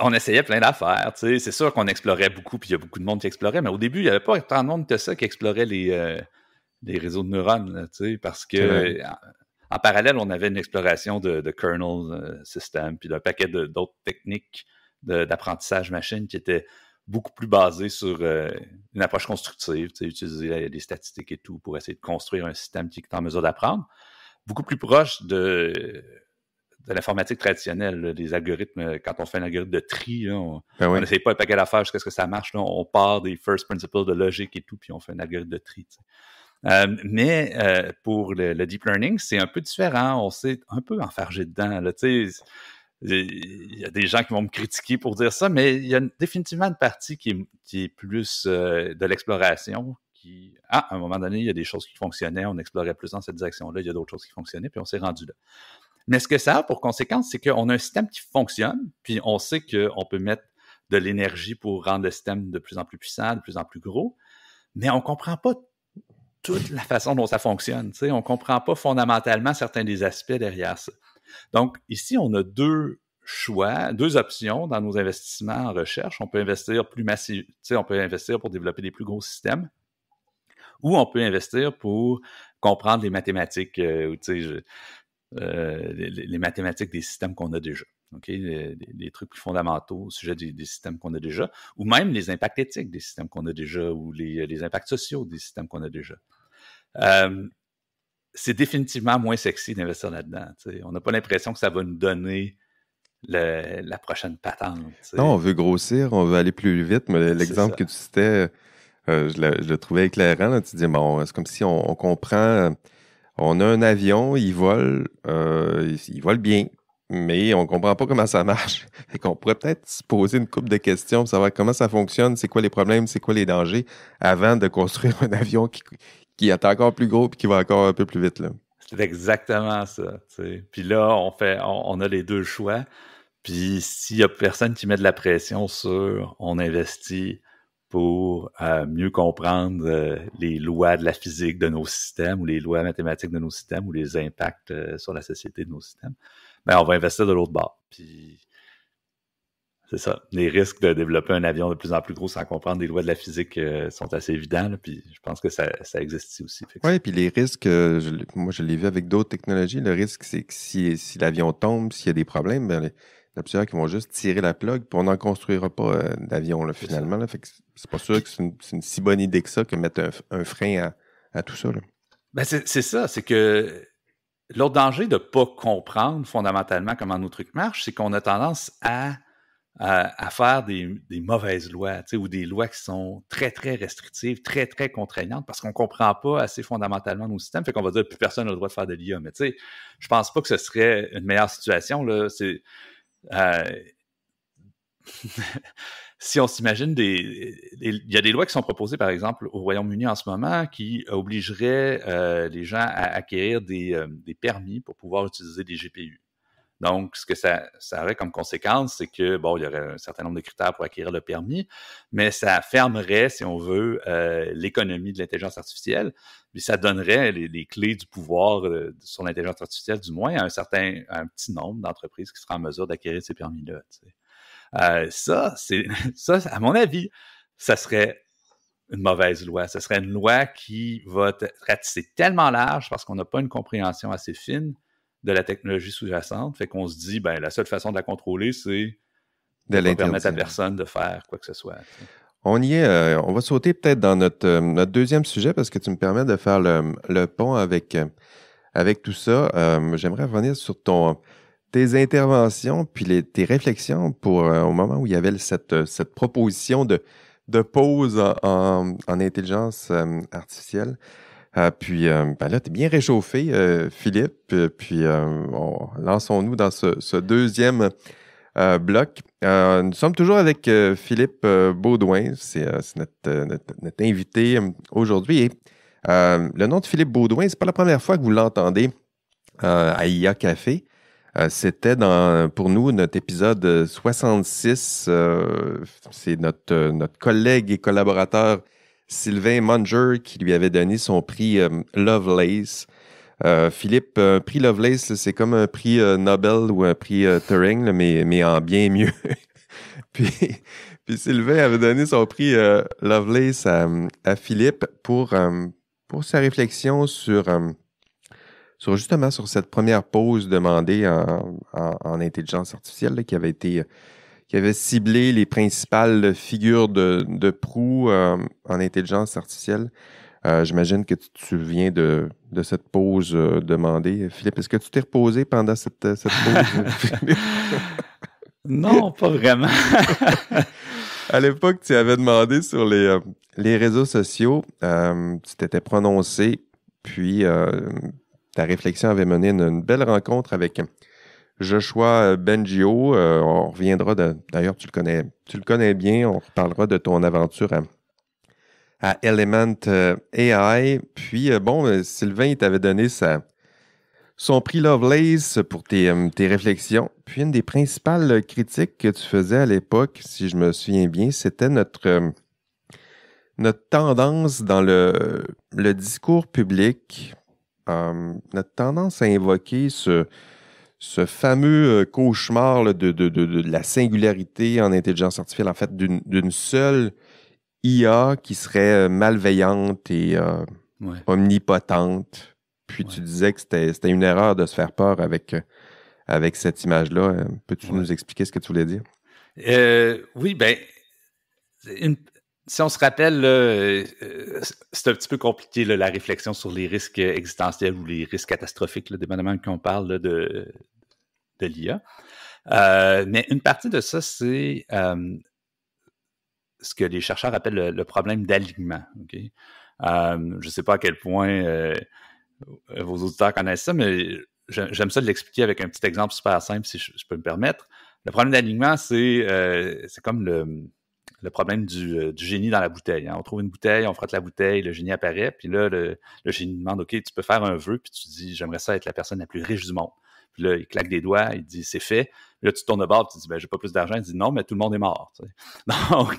on essayait plein d'affaires. C'est sûr qu'on explorait beaucoup, puis il y a beaucoup de monde qui explorait, mais au début, il n'y avait pas tant de monde que ça qui explorait les, euh, les réseaux de neurones, sais, parce que en, parallèle, on avait une exploration de, de kernel euh, system, puis d'un paquet d'autres techniques d'apprentissage machine qui étaient beaucoup plus basées sur euh, une approche constructive, utiliser des statistiques et tout pour essayer de construire un système qui est en mesure d'apprendre, beaucoup plus proche de de l'informatique traditionnelle, des les algorithmes, euh, quand on fait un algorithme de tri, on ben pas un paquet d'affaires jusqu'à ce que ça marche. on part des first principles de logique et tout, puis on fait un algorithme de tri. Euh, mais euh, pour le, deep learning, c'est un peu différent. On s'est un peu enfargé dedans. il y a des gens qui vont me critiquer pour dire ça, mais il y a définitivement une partie qui est, plus de l'exploration, qui, ah, à un moment donné, il y a des choses qui fonctionnaient, on explorait plus dans cette direction-là, il y a d'autres choses qui fonctionnaient, puis on s'est rendu là. Mais ce que ça a pour conséquence, c'est qu'on a un système qui fonctionne, puis on sait qu'on peut mettre de l'énergie pour rendre le système de plus en plus puissant, de plus en plus gros, mais on ne comprend pas toute la façon dont ça fonctionne. On ne comprend pas fondamentalement certains des aspects derrière ça. Donc, ici, on a deux choix, deux options dans nos investissements en recherche. On peut investir plus massif, on peut investir pour développer des plus gros systèmes, ou on peut investir pour comprendre les mathématiques. Euh, euh, les, mathématiques des systèmes qu'on a déjà. Les, trucs plus fondamentaux au sujet des, systèmes qu'on a déjà, ou même les impacts éthiques des systèmes qu'on a déjà, ou les, euh, impacts sociaux des systèmes qu'on a déjà. Euh, c'est définitivement moins sexy d'investir là-dedans. On n'a pas l'impression que ça va nous donner la prochaine patente. Non, on veut grossir, on veut aller plus vite, mais l'exemple que tu citais, je, le, trouvais éclairant. tu dis, bon, c'est comme si on comprend on a un avion, il vole, euh, il vole bien, mais on ne comprend pas comment ça marche. et qu'on pourrait peut-être se poser une couple de questions pour savoir comment ça fonctionne, c'est quoi les problèmes, c'est quoi les dangers, avant de construire un avion qui, est encore plus gros et qui va encore un peu plus vite. C'est exactement ça. Puis là, on, fait, on, on, a les deux choix. Puis s'il n'y a personne qui met de la pression sur on investit pour euh, mieux comprendre euh, les lois de la physique de nos systèmes ou les lois mathématiques de nos systèmes ou les impacts euh, sur la société de nos systèmes, ben, on va investir de l'autre bord. Puis, c'est ça. Les risques de développer un avion de plus en plus gros sans comprendre les lois de la physique sont assez évidents. puis, je pense que ça, existe ici aussi. Oui, puis les risques, moi, je l'ai vu avec d'autres technologies. Le risque, c'est que si, si l'avion tombe, s'il y a des problèmes, ben, il y a plusieurs qui vont juste tirer la plug, puis on n'en construira pas euh, d'avion finalement. fait c'est pas sûr que c'est une, si bonne idée que ça que mettre un, frein à, tout ça. Ben, c'est, ça, c'est que l'autre danger de ne pas comprendre fondamentalement comment nos trucs marchent, c'est qu'on a tendance à, à, faire des, mauvaises lois, ou des lois qui sont très, très restrictives, très, très contraignantes, parce qu'on ne comprend pas assez fondamentalement nos systèmes. Fait qu'on va dire plus personne n'a le droit de faire de l'IA. Mais tu sais, je pense pas que ce serait une meilleure situation. Là. C'est, euh, si on s'imagine des. Il y a des lois qui sont proposées, par exemple, au Royaume-Uni en ce moment, qui obligeraient euh, les gens à acquérir des, euh, des, permis pour pouvoir utiliser des GPU. Donc, ce que ça, aurait comme conséquence, c'est que, bon, il y aurait un certain nombre de critères pour acquérir le permis, mais ça fermerait, si on veut, euh, l'économie de l'intelligence artificielle, Mais ça donnerait les, clés du pouvoir euh, sur l'intelligence artificielle, du moins, à un certain, un petit nombre d'entreprises qui seraient en mesure d'acquérir ces permis-là. Euh, ça, c'est, ça, à mon avis, ça serait une mauvaise loi. Ce serait une loi qui va c'est tellement large parce qu'on n'a pas une compréhension assez fine de la technologie sous-jacente. Fait qu'on se dit, ben, la seule façon de la contrôler, c'est de, de permettre à personne de faire quoi que ce soit. On y est. Euh, on va sauter peut-être dans notre, euh, notre deuxième sujet parce que tu me permets de faire le, pont avec, euh, avec tout ça. J'aimerais revenir sur ton, tes interventions puis tes réflexions pour au moment où il y avait cette, cette proposition de, de pause en intelligence artificielle. Euh, puis euh, ben là, tu es bien réchauffé, euh, Philippe. Puis lançons-nous dans ce, deuxième bloc. nous sommes toujours avec Philippe Baudouin, c'est notre, invité aujourd'hui. le nom de Philippe Baudouin, c'est pas la première fois que vous l'entendez à IA Café. C'était pour nous notre épisode 66. c'est notre, notre collègue et collaborateur Sylvain Munger qui lui avait donné son prix euh, Lovelace. Euh, Philippe, un prix Lovelace, c'est comme un prix euh, Nobel ou un prix Turing, mais, mais en bien mieux. puis, puis Sylvain avait donné son prix Lovelace à, Philippe pour, pour sa réflexion sur, sur justement sur cette première pause demandée en, intelligence artificielle qui avait été qui avait ciblé les principales figures de, proue euh, en intelligence artificielle. Euh, j'imagine que tu viens de, cette pause euh, demandée. Philippe, est-ce que tu t'es reposé pendant cette, cette pause? non, pas vraiment. à l'époque, tu avais demandé sur les, les réseaux sociaux, tu t'étais prononcé, puis ta réflexion avait mené à une belle rencontre avec Joshua euh, Bengio, euh, on reviendra d'ailleurs, tu le connais, tu le connais bien, on parlera de ton aventure à, Element euh, AI. Puis bon, Sylvain, il t'avait donné son prix Lovelace pour tes, réflexions. Puis une des principales critiques que tu faisais à l'époque, si je me souviens bien, c'était notre, notre tendance dans le, discours public, notre tendance à invoquer ce, ce fameux euh, cauchemar de, la singularité en intelligence artificielle, en fait, d'une seule IA qui serait euh, malveillante et euh, omnipotente. Puis tu disais que c'était une erreur de se faire peur avec, cette image-là. Peux-tu nous expliquer ce que tu voulais dire? oui, ben, si on se rappelle, c'est un petit peu compliqué la réflexion sur les risques existentiels ou les risques catastrophiques, là, dépendamment qu'on parle de, de l'IA. Euh, mais une partie de ça, c'est euh, ce que les chercheurs appellent le, problème d'alignement. Euh, je ne sais pas à quel point vos auditeurs connaissent ça, mais j'aime ça de l'expliquer avec un petit exemple super simple, si je, peux me permettre. Le problème d'alignement, c'est comme le, problème du, génie dans la bouteille. Hein. On trouve une bouteille, on frotte la bouteille, le génie apparaît, puis là, le génie demande, OK, tu peux faire un vœu, puis tu dis, j'aimerais ça être la personne la plus riche du monde. Puis là, il claque des doigts, il dit c'est fait. là, tu tournes de bord, tu dis ben, j'ai pas plus d'argent. Il dit non, mais tout le monde est mort. Donc,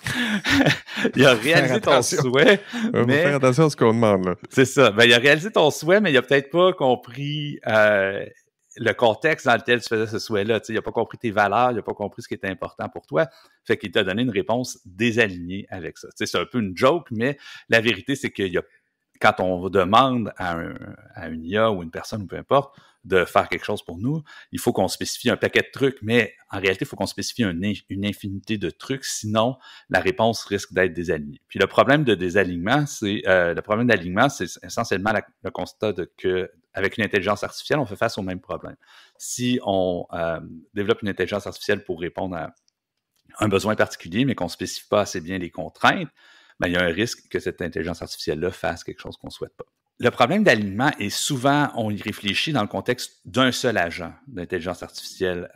il a réalisé ton souhait. Mais... faire attention à ce qu'on demande. là. C'est ça. Ben, il a réalisé ton souhait, mais il a peut-être pas compris. Euh, le contexte dans lequel tu faisais ce souhait-là. Tu sais, il n'a pas compris tes valeurs, il n'a pas compris ce qui était important pour toi. Fait qu'il t'a donné une réponse désalignée avec ça. Tu sais, c'est un peu une joke, mais la vérité, c'est qu'il a quand on demande à, une IA ou une personne, ou peu importe, de faire quelque chose pour nous, il faut qu'on spécifie un paquet de trucs, mais en réalité, il faut qu'on spécifie une, infinité de trucs, sinon la réponse risque d'être désalignée. Puis le problème de désalignement, c'est euh, le problème d'alignement, c'est essentiellement le constat de que avec une intelligence artificielle, on fait face au même problème. Si on euh, développe une intelligence artificielle pour répondre à un besoin particulier, mais qu'on spécifie pas assez bien les contraintes, ben, il y a un risque que cette intelligence artificielle-là fasse quelque chose qu'on ne souhaite pas. Le problème d'alignement est souvent, on y réfléchit dans le contexte d'un seul agent d'intelligence artificielle,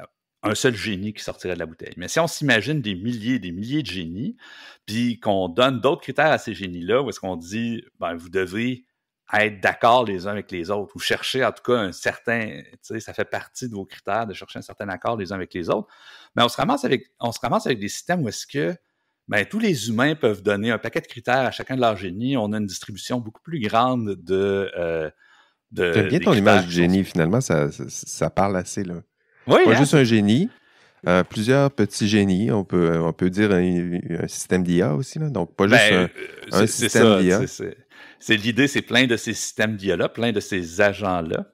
un seul génie qui sortirait de la bouteille. Mais si on s'imagine des milliers des milliers de génies, puis qu'on donne d'autres critères à ces génies-là, où est-ce qu'on dit, ben, vous devez être d'accord les uns avec les autres, ou chercher en tout cas un certain, tu sais, ça fait partie de vos critères de chercher un certain accord les uns avec les autres. Mais ben, on se ramasse on se ramasse avec des systèmes où est-ce que ben, tous les humains peuvent donner un paquet de critères à chacun de leurs génies. On a une distribution beaucoup plus grande de. Euh, de bien ton image de génie, finalement, ça, parle assez. Là. Pas hein? juste un génie, euh, plusieurs petits génies, on peut, on peut dire un, système d'IA aussi, là. donc pas juste ben, un, euh, système d'IA. C'est l'idée, c'est plein de ces systèmes d'IA-là, plein de ces agents-là.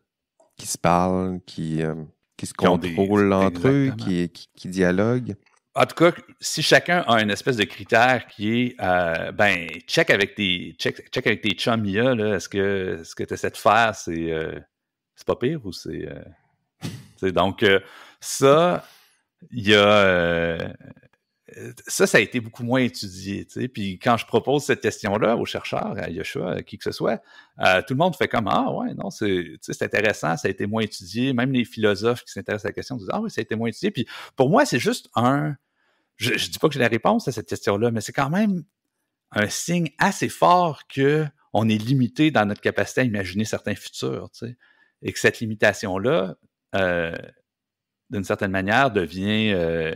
Qui se parlent, qui, euh, se contrôlent entre eux, qui, qui dialoguent en tout cas, si chacun a une espèce de critère qui est, euh, ben, check avec tes, check, check avec tes chums là, est-ce que ce que tu essaies de faire, c'est, euh, c'est pas pire ou c'est. Euh, donc, ça, il y a. ça, ça a été beaucoup moins étudié. Puis quand je propose cette question-là aux chercheurs, à Yoshua, à qui que ce soit, tout le monde fait comme Ah, ouais, non, c'est, c'est intéressant, ça a été moins étudié. Même les philosophes qui s'intéressent à la question disent Ah, oui, ça a été moins étudié. Puis pour moi, c'est juste un je ne dis pas que j'ai la réponse à cette question-là, mais c'est quand même un signe assez fort que on est limité dans notre capacité à imaginer certains futurs, tu sais, et que cette limitation-là, euh, d'une certaine manière, devient, euh,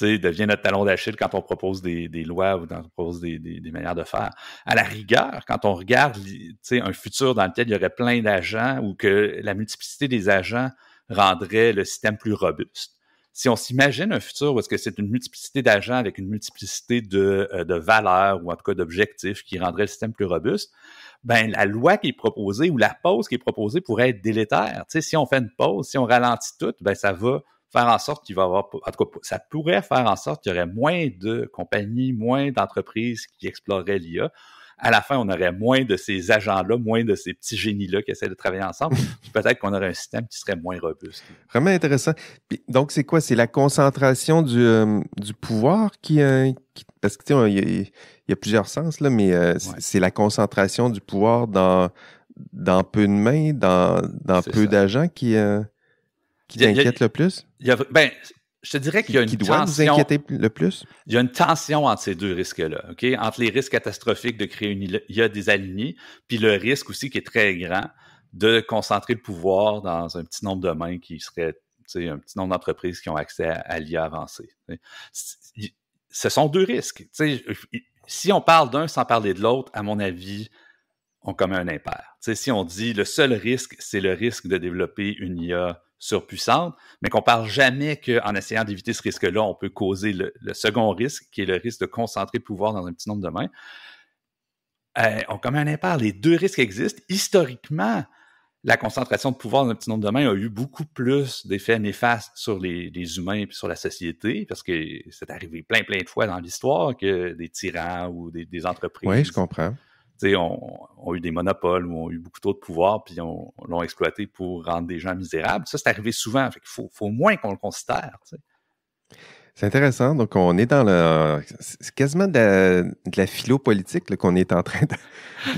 devient notre talon d'Achille quand on propose des, lois ou quand on propose des, des, manières de faire. À la rigueur, quand on regarde tu sais, un futur dans lequel il y aurait plein d'agents ou que la multiplicité des agents rendrait le système plus robuste, si on s'imagine un futur où est-ce que c'est une multiplicité d'agents avec une multiplicité de, euh, valeurs ou en tout cas d'objectifs qui rendrait le système plus robuste, ben la loi qui est proposée ou la pause qui est proposée pourrait être délétère. Tu si on fait une pause, si on ralentit tout, ben, ça va faire en sorte qu'il va avoir, en tout cas, ça pourrait faire en sorte qu'il y aurait moins de compagnies, moins d'entreprises qui exploreraient l'IA à la fin, on aurait moins de ces agents-là, moins de ces petits génies-là qui essaient de travailler ensemble. peut-être qu'on aurait un système qui serait moins robuste. Vraiment intéressant. donc, c'est quoi? C'est la concentration du, euh, pouvoir euh, qui, Parce que, tu sais, il y, a plusieurs sens, là, mais euh, c'est la concentration du pouvoir dans, dans peu de mains, dans, peu d'agents qui qui t'inquiète le plus? Il ben, je te dirais qu'il y a une tension, le plus. Il y a une tension entre ces deux risques-là, OK? Entre les risques catastrophiques de créer une IA désalignée puis le risque aussi qui est très grand de concentrer le pouvoir dans un petit nombre de mains qui serait un petit nombre d'entreprises qui ont accès à, l'IA avancée. Ce sont deux risques. si on parle d'un sans parler de l'autre, à mon avis, on commet un impair. sais, si on dit le seul risque, c'est le risque de développer une IA surpuissante, mais qu'on parle jamais qu'en essayant d'éviter ce risque-là, on peut causer le, second risque, qui est le risque de concentrer le pouvoir dans un petit nombre de mains. Euh, on commet un impair. Les deux risques existent. Historiquement, la concentration de pouvoir dans un petit nombre de mains a eu beaucoup plus d'effets néfastes sur les, humains et sur la société, parce que c'est arrivé plein, plein de fois dans l'histoire que des tyrans ou des, des entreprises. Oui, je comprends on a eu des monopoles ou ont eu beaucoup trop de pouvoir, puis on, l'ont exploité pour rendre des gens misérables. Ça, c'est arrivé souvent. il faut, moins qu'on le considère. C'est intéressant. Donc, on est dans le. C'est quasiment de la, philo politique qu'on est en train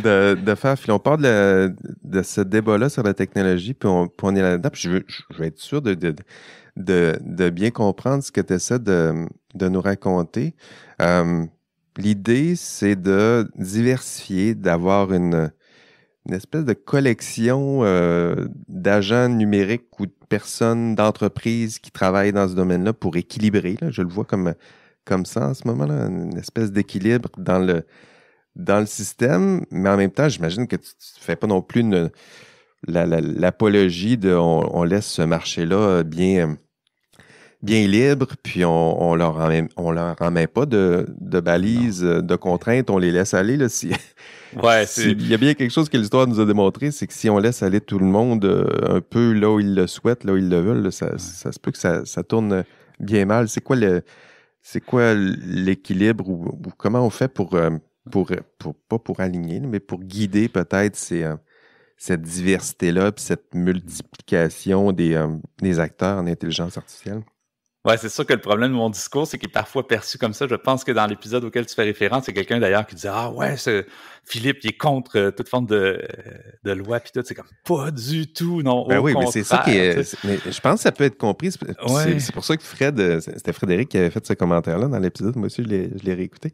de, faire. On parle de, ce débat-là sur la technologie, puis on, est là-dedans. je veux, je être sûr de, bien comprendre ce que tu essaies de, nous raconter. Euh, L'idée, c'est de diversifier, d'avoir une, espèce de collection euh, d'agents numériques ou de personnes d'entreprises qui travaillent dans ce domaine-là pour équilibrer. je le vois comme, comme ça en ce moment, là, une espèce d'équilibre dans le, dans le système, mais en même temps, j'imagine que tu ne fais pas non plus l'apologie la, de on, laisse ce marché-là euh, bien euh, bien libres, puis on, on leur on leur pas de, balises, de contraintes, on les laisse aller. Là, si, ouais, il y a bien quelque chose que l'histoire nous a démontré, c'est que si on laisse aller tout le monde euh, un peu là où ils le souhaitent, là où ils le veulent, ça, se peut que ça, tourne bien mal. C'est quoi le c'est quoi l'équilibre ou, comment on fait pour, euh, pour, pour, pas pour aligner, mais pour guider peut-être euh, cette diversité-là, puis cette multiplication des, des acteurs en intelligence artificielle? Ouais, c'est sûr que le problème de mon discours, c'est qu'il est parfois perçu comme ça. Je pense que dans l'épisode auquel tu fais référence, c'est quelqu'un d'ailleurs qui dit Ah ouais, Philippe, il est contre euh, toute forme de, euh, loi, puis tout. C'est comme pas du tout, non. Ben oui, mais c'est ça qui est. Mais je pense que ça peut être compris. C'est pour ça que Fred, euh, c'était Frédéric qui avait fait ce commentaire-là dans l'épisode. Moi aussi, je l'ai réécouté.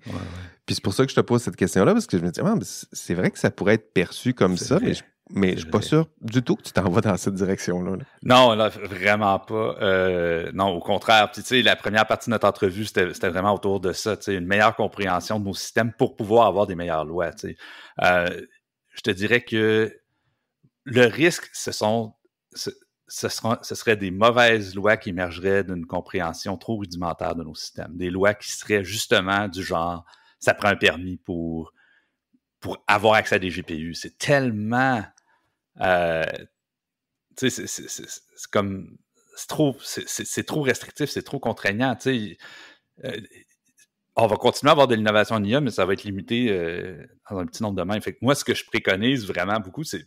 Puis c'est pour ça que je te pose cette question-là, parce que je me dis ah, C'est vrai que ça pourrait être perçu comme ça, mais je mais je ne suis pas sûr du tout que tu t'en vas dans cette direction-là. Non, vraiment pas. Euh, non, au contraire. tu sais, la première partie de notre entrevue, c'était vraiment autour de ça, une meilleure compréhension de nos systèmes pour pouvoir avoir des meilleures lois. Euh, je te dirais que le risque, ce sont ce, seraient des mauvaises lois qui émergeraient d'une compréhension trop rudimentaire de nos systèmes. Des lois qui seraient justement du genre ça prend un permis pour, pour avoir accès à des GPU. C'est tellement euh, c'est comme. C'est trop, restrictif, c'est trop contraignant. Tu sais, euh, on va continuer à avoir de l'innovation en IA, mais ça va être limité euh, dans un petit nombre de mains. Fait moi, ce que je préconise vraiment beaucoup, c'est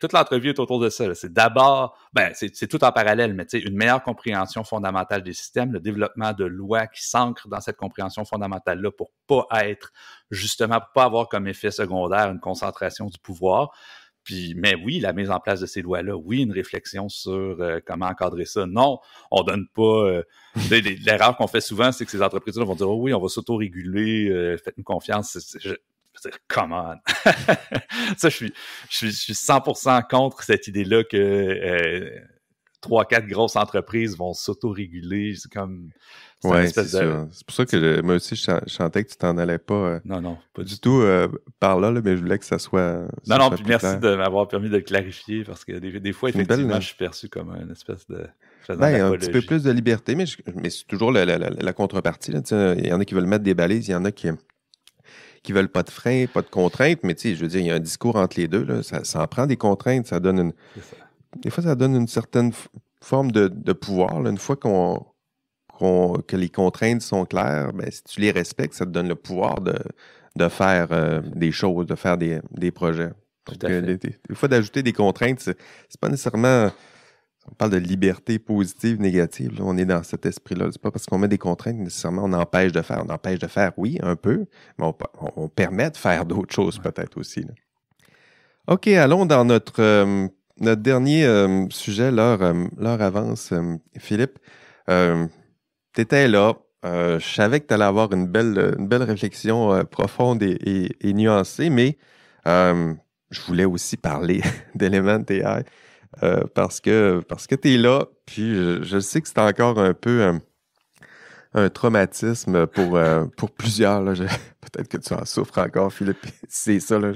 toute l'entrevue est autour de ça. C'est d'abord, ben, c'est tout en parallèle, mais une meilleure compréhension fondamentale des systèmes, le développement de lois qui s'ancrent dans cette compréhension fondamentale-là pour pas être, justement, pour pas avoir comme effet secondaire une concentration du pouvoir, puis, mais oui, la mise en place de ces lois-là, oui, une réflexion sur euh, comment encadrer ça. Non, on donne pas. Euh, l'erreur qu'on fait souvent, c'est que ces entreprises-là vont dire oh oui, on va s'auto-réguler, euh, faites-nous confiance. C come on. ça, je suis, je suis, je suis 100% contre cette idée-là que trois, quatre grosses entreprises vont s'auto-réguler. C'est comme. c'est pour ça que moi aussi, je chantais que tu t'en allais pas. Euh, non, non, pas du tout. Euh, par là, mais je voulais que ça soit. non, non, merci de m'avoir permis de clarifier parce que des, fois, effectivement, je suis perçu comme une espèce de. Ben, un petit peu plus de liberté, mais, mais c'est toujours la, contrepartie. il y en a qui veulent mettre des balises, il y en a qui qui veulent pas de freins, pas de contraintes, mais tu je veux dire, il y a un discours entre les deux. ça en prend des contraintes, ça donne une, des fois, ça donne une certaine forme de, pouvoir. Une fois qu'on que les contraintes sont claires, ben, si tu les respectes, ça te donne le pouvoir de, faire euh, des choses, de faire des, projets. Une euh, fois, d'ajouter des contraintes, c'est pas nécessairement. On parle de liberté positive, négative. on est dans cet esprit-là. C'est pas parce qu'on met des contraintes nécessairement on empêche de faire. On empêche de faire, oui, un peu, mais on, permet de faire d'autres choses peut-être aussi. OK, allons dans notre euh, notre dernier euh, sujet, l'heure, euh, avance, euh, Philippe. tu étais là. je savais que tu allais avoir une belle, belle réflexion profonde et, nuancée, mais je voulais aussi parler d'éléments AI parce que, parce que tu es là, puis je, sais que c'est encore un peu un traumatisme pour, pour plusieurs. Peut-être que tu en souffres encore, Philippe. C'est ça. Là,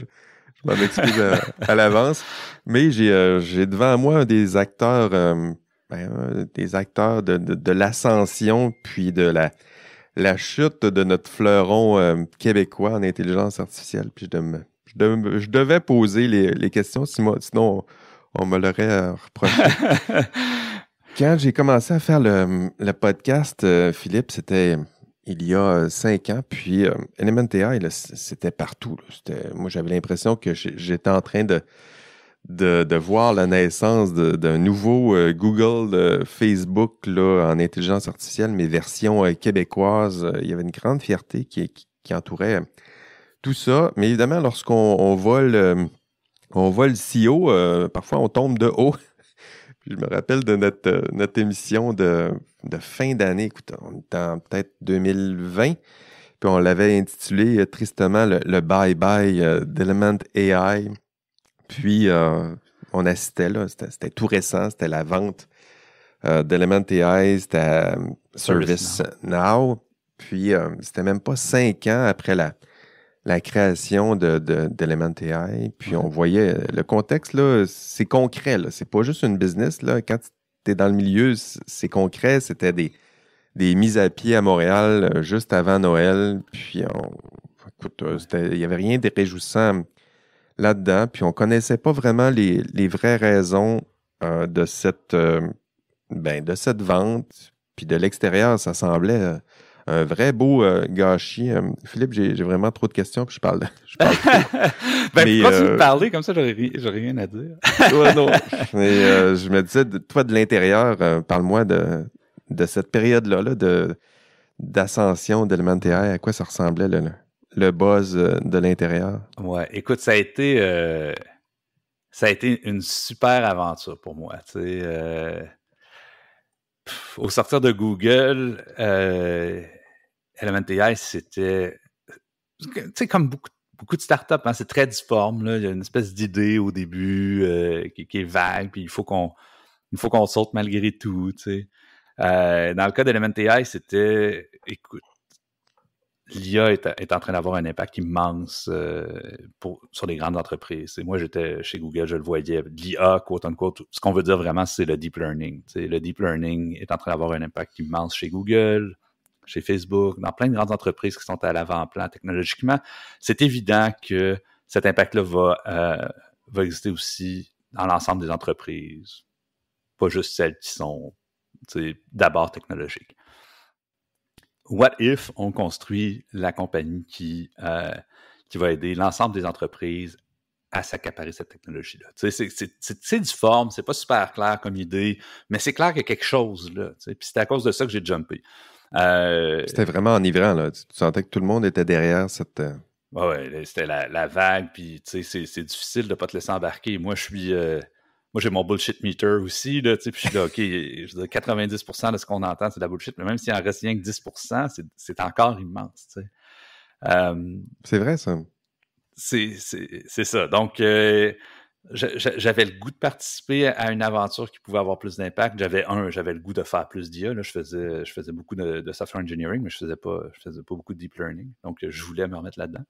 je m'excuse à, l'avance. Mais j'ai euh, devant moi des acteurs, euh, ben, des acteurs de, l'ascension, puis de la, la chute de notre fleuron euh, québécois en intelligence artificielle. Puis je, je, devais poser les, questions, sinon on, me l'aurait reproché. Quand j'ai commencé à faire le, le podcast, Philippe, c'était il y a euh, cinq ans. Puis euh, AI, c'était partout. Moi, j'avais l'impression que j'étais en train de, de, voir la naissance d'un nouveau euh, Google, de euh, Facebook là, en intelligence artificielle, mais version québécoise. il y avait une grande fierté qui, entourait tout ça. Mais évidemment, lorsqu'on on vole, on vole si e haut, parfois on tombe de haut je me rappelle de notre, euh, notre émission de, fin d'année, écoute, on était en peut-être 2020, puis on l'avait intitulé euh, tristement le bye-bye euh, d'Element AI. Puis on assistait là, c'était tout récent, c'était la vente d'Element AI, c'était Service Now. Puis c'était même pas cinq ans après la, la création de, Puis on voyait euh, le contexte, là, c'est concret. Là. C'est pas juste une business. Là. Quand tu es dans le milieu, c'est concret. C'était des, mises à pied à Montréal euh, juste avant Noël. Puis on, écoute, euh, il n'y avait rien de réjouissant là-dedans. Puis on connaissait pas vraiment les, vraies raisons de, cette, ben, de cette vente. Puis de l'extérieur, ça semblait un vrai beau euh, gâchis. Euh, Philippe, j'ai vraiment trop de questions, puis je parle. Je ben, pourquoi euh, me parlais comme ça, j'aurais rien à dire. Mais je me disais, toi, de l'intérieur, parle-moi de, de cette période-là, là, de d'ascension À quoi ça ressemblait, le, le buzz de l'intérieur? Ouais, écoute, ça a été... Ça a été une super aventure pour moi. au sortir de Google, LMTI, c'était. Euh, tu sais, comme beaucoup, de startups, hein, c'est très difforme. Il y a une espèce d'idée au début euh, qui, est vague, puis il faut qu'on faut qu'on saute malgré tout. Tu euh, dans le cas AI, c'était écoute, l'IA est, en train d'avoir un impact immense pour, sur les grandes entreprises. Et moi, j'étais chez Google, je le voyais. L'IA, quote unquote, ce qu'on veut dire vraiment, c'est le deep learning. le deep learning est en train d'avoir un impact immense chez Google chez Facebook, dans plein de grandes entreprises qui sont à l'avant-plan technologiquement, c'est évident que cet impact-là va, euh, exister aussi dans l'ensemble des entreprises, pas juste celles qui sont d'abord technologiques. What if on construit la compagnie qui, euh, qui va aider l'ensemble des entreprises à s'accaparer cette technologie-là. C'est du forme, c'est pas super clair comme idée, mais c'est clair qu'il y a quelque chose là. Puis c'est à cause de ça que j'ai jumpé. Euh, c'était vraiment enivrant, là. Tu, sentais que tout le monde était derrière cette. Euh, ouais, c'était la, vague, puis tu sais, c'est difficile de ne pas te laisser embarquer. Moi, je suis. Euh, moi, j'ai mon bullshit meter aussi, là, tu sais, puis je suis là, OK, je veux 90% de ce qu'on entend, c'est de la bullshit, mais même s'il en reste rien que 10%, c'est encore immense, tu sais. c'est vrai, ça. C'est ça. Donc, j'avais le goût de participer à une aventure qui pouvait avoir plus d'impact. J'avais un, j'avais le goût de faire plus d'IA. je faisais, beaucoup de, software engineering, mais je faisais pas, faisais pas beaucoup de deep learning. Donc, je voulais me remettre là-dedans.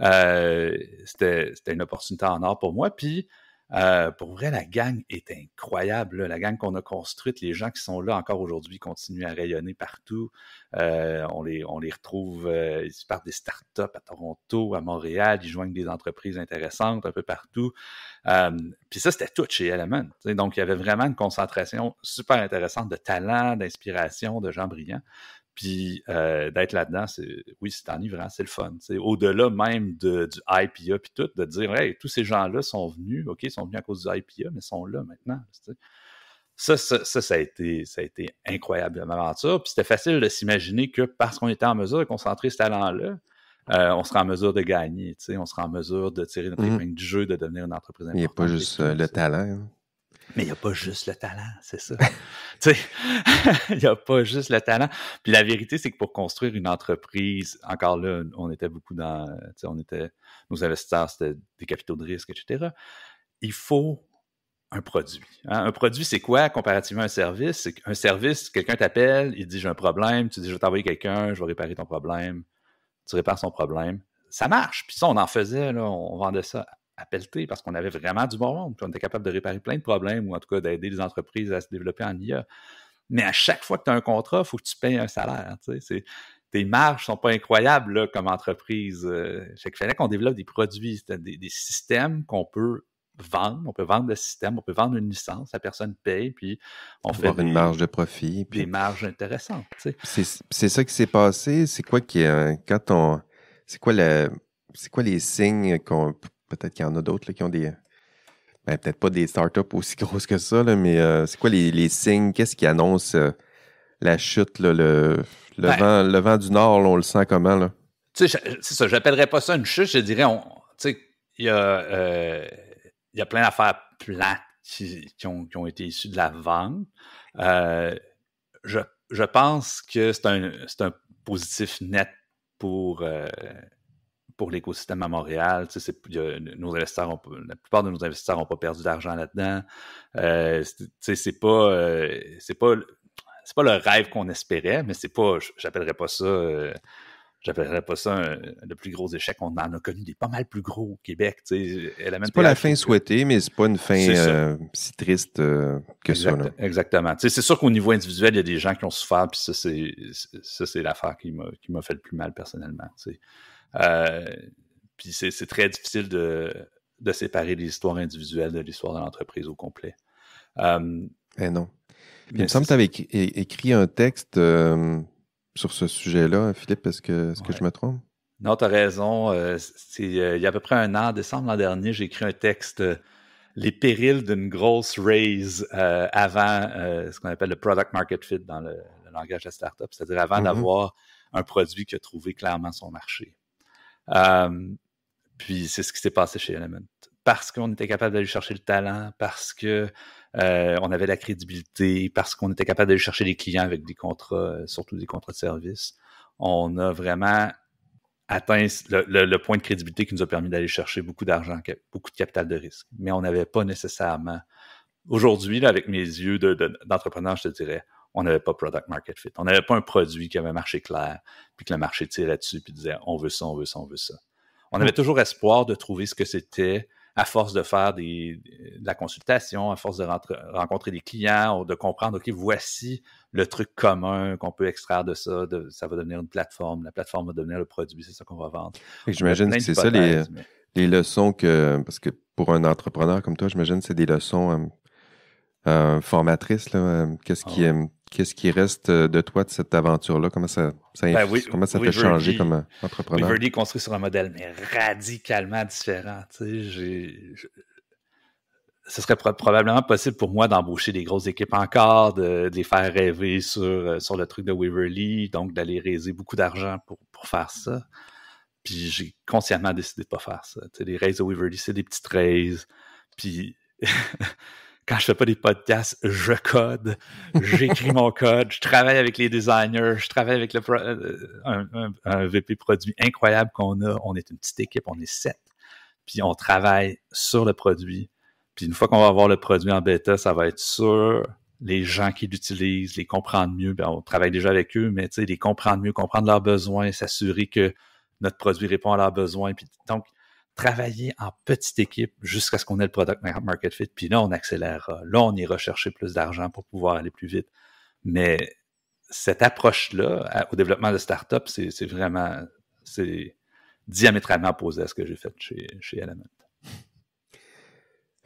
Euh, c'était, une opportunité en or pour moi. Puis, euh, pour vrai, la gang est incroyable. La gang qu'on a construite, les gens qui sont là encore aujourd'hui continuent à rayonner partout. Euh, on, les, on les retrouve, euh, ils partent des startups à Toronto, à Montréal, ils joignent des entreprises intéressantes un peu partout. Puis ça, c'était tout chez Element. Donc, il y avait vraiment une concentration super intéressante de talent, d'inspiration, de gens brillants. Puis euh, d'être là-dedans, c'est oui, c'est enivrant, c'est le fun. Au-delà même du IPA puis tout, de dire Hey, tous ces gens-là sont venus, OK, ils sont venus à cause du IPA, mais sont là maintenant. Ça, ça, ça, ça, a été, ça a été incroyable aventure. Puis c'était facile de s'imaginer que parce qu'on était en mesure de concentrer ce talent-là, euh, on sera en mesure de gagner, on sera en mesure de tirer notre mmh épingle du jeu, de devenir une entreprise importante. Il n'y a pas juste euh, le talent. Hein. Mais il n'y a pas juste le talent, c'est ça. tu sais, il n'y a pas juste le talent. Puis la vérité, c'est que pour construire une entreprise, encore là, on était beaucoup dans, tu sais, on était, nos investisseurs, c'était des capitaux de risque, etc. Il faut un produit. Hein. Un produit, c'est quoi comparativement à un service? C'est service, quelqu'un t'appelle, il dit j'ai un problème, tu dis je vais t'envoyer quelqu'un, je vais réparer ton problème, tu répares son problème. Ça marche. Puis ça, on en faisait, on vendait ça à parce qu'on avait vraiment du bon monde, on était capable de réparer plein de problèmes ou en tout cas d'aider les entreprises à se développer en IA. Mais à chaque fois que tu as un contrat, il faut que tu payes un salaire. tes marges ne sont pas incroyables comme entreprise. Euh, il fallait qu'on développe des produits, des, systèmes qu'on peut vendre. On peut vendre le système, on peut vendre une licence, la personne paye, puis on fait avoir des, une marge de profit. Puis... Des marges intéressantes. C'est ça qui s'est passé. C'est quoi qui euh, quand on. C'est quoi le. C'est quoi les signes qu'on peut-être qu'il y en a d'autres qui ont des. Ben, peut-être pas des startups aussi grosses que ça, mais euh, c'est quoi les, signes? Qu'est-ce qui annonce euh, la chute? le, ben vent, le vent du Nord, on le sent comment? Là? Tu c'est ça, j'appellerais pas ça une chute, je dirais, tu sais, euh, il y, a plein d'affaires plates qui, ont, été issues de la vente. Je, pense que c'est un, un, positif net pour pour l'écosystème à Montréal. Tu sais, nos investisseurs la plupart de nos investisseurs n'ont pas perdu d'argent là-dedans. Euh, tu sais, c'est pas, euh, c'est pas, c'est pas le rêve qu'on espérait, mais c'est pas, j'appellerais pas ça, euh, j'appellerai pas ça le plus gros échec. On en a connu des pas mal plus gros au Québec. Tu sais, c'est pas la fin souhaitée, mais c'est pas une fin euh, si triste que ça. Exactement. Tu sais, c'est sûr qu'au niveau individuel, il y a des gens qui ont souffert, puis ça, c'est, ça, c'est l'affaire qui m'a, qui m'a fait le plus mal personnellement. Tu sais. Euh, puis c'est très difficile de, séparer l'histoire individuelle de l'histoire de l'entreprise au complet. et euh, eh non. Il me semble que tu avais écrit un texte euh, sur ce sujet-là, Philippe. Est-ce que, est que je me trompe? Non, tu as raison. C'est il y a à peu près un an, décembre l'an dernier, j'ai écrit un texte Les périls d'une grosse raise avant ce qu'on appelle le product market fit dans le, langage de la startup, c'est-à-dire avant mm-hmm. d'avoir un produit qui a trouvé clairement son marché. Euh, puis c'est ce qui s'est passé chez Element. Parce qu'on était capable d'aller chercher le talent, parce que euh, on avait la crédibilité, parce qu'on était capable d'aller chercher des clients avec des contrats, euh, surtout des contrats de service, on a vraiment atteint le, point de crédibilité qui nous a permis d'aller chercher beaucoup d'argent, beaucoup de capital de risque. Mais on n'avait pas nécessairement. Aujourd'hui, avec mes yeux d'entrepreneur, je te dirais, on n'avait pas product market fit. On n'avait pas un produit qui avait marché clair, puis que le marché tirait dessus, puis disait on veut ça, on veut ça, on veut ça. On avait hmm. toujours espoir de trouver ce que c'était à force de faire de la consultation, à force de rencontrer des clients, de comprendre, OK, voici le truc commun qu'on peut extraire de ça, ça va devenir une plateforme, la plateforme va devenir le produit, c'est ça qu'on va vendre. J'imagine que c'est ça les, les, leçons que, parce que pour un entrepreneur comme toi, j'imagine que c'est des leçons euh, euh, formatrice, euh, ah qu'est-ce qui, reste euh, de toi de cette aventure-là? Comment ça, ça, ben ça t'a changé comme entrepreneur? Waverly construit sur un modèle, radicalement différent. ce serait probablement possible pour moi d'embaucher des grosses équipes encore, de, les faire rêver sur, le truc de Waverly, donc d'aller raiser beaucoup d'argent pour, faire ça. Puis j'ai consciemment décidé de pas faire ça. les raises de Waverly, c'est des petites raises. Puis quand je fais pas des podcasts, je code, j'écris mon code, je travaille avec les designers, je travaille avec le euh, un, VP produit incroyable qu'on a. On est une petite équipe, on est sept, puis on travaille sur le produit. Puis une fois qu'on va avoir le produit en bêta, ça va être sur les gens qui l'utilisent, les comprendre mieux. Ben, on travaille déjà avec eux, mais tu sais, les comprendre mieux, comprendre leurs besoins, s'assurer que notre produit répond à leurs besoins. Puis, donc, travailler en petite équipe jusqu'à ce qu'on ait le product market fit. Puis là, on accélère, euh, Là, on ira chercher plus d'argent pour pouvoir aller plus vite. Mais cette approche-là au développement de start-up, c'est vraiment c'est diamétralement opposé à ce que j'ai fait chez, chez, Element.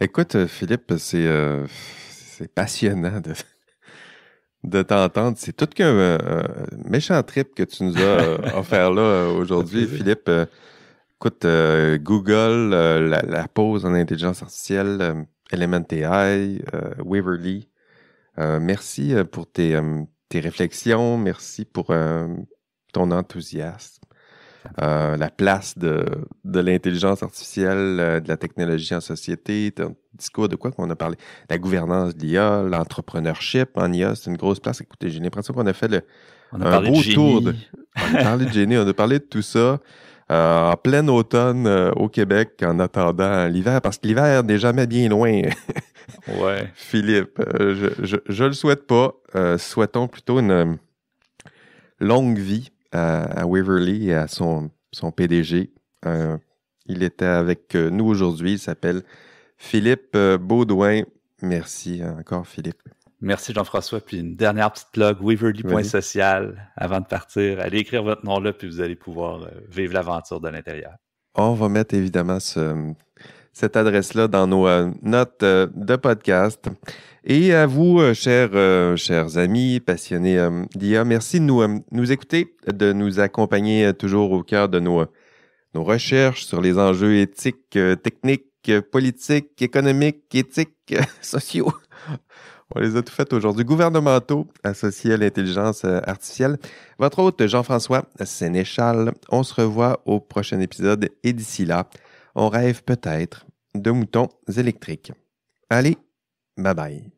Écoute, Philippe, c'est euh, passionnant de, t'entendre. C'est tout qu'un euh, méchant trip que tu nous as offert là aujourd'hui, Philippe. Écoute, euh, Google, euh, la, pause en intelligence artificielle, euh, AI, euh, Waverly. merci pour tes, réflexions, merci pour ton enthousiasme. la place de, l'intelligence artificielle, de la technologie en société, ton discours de quoi qu'on a parlé, la gouvernance de l'IA, l'entrepreneurship en IA, c'est une grosse place. Écoutez, j'ai l'impression qu'on a fait le, on un tour. De, on a parlé de génie, on a parlé de tout ça. Euh, en plein automne euh, au Québec en attendant l'hiver, parce que l'hiver n'est jamais bien loin. ouais. Philippe, euh, je, ne le souhaite pas. souhaitons plutôt une longue vie à, Waverly et à son, son PDG. il était avec nous aujourd'hui. Il s'appelle Philippe Baudouin. Merci encore, Philippe. Merci Jean-François. Puis une dernière petite plug, weaverly.social, avant de partir. Allez écrire votre nom là, puis vous allez pouvoir euh, vivre l'aventure de l'intérieur. On va mettre évidemment cette adresse-là dans nos euh, notes euh, de podcast. Et à vous, chers, chers amis passionnés d'IA, merci de nous, écouter, de nous accompagner toujours au cœur de nos recherches sur les enjeux éthiques, techniques, politiques, économiques, éthiques, sociaux. On les a tout faites aujourd'hui. Gouvernementaux associés à l'intelligence euh, artificielle. Votre hôte, Jean-François Sénéchal. On se revoit au prochain épisode et d'ici là, on rêve peut-être de moutons électriques. Allez, bye bye.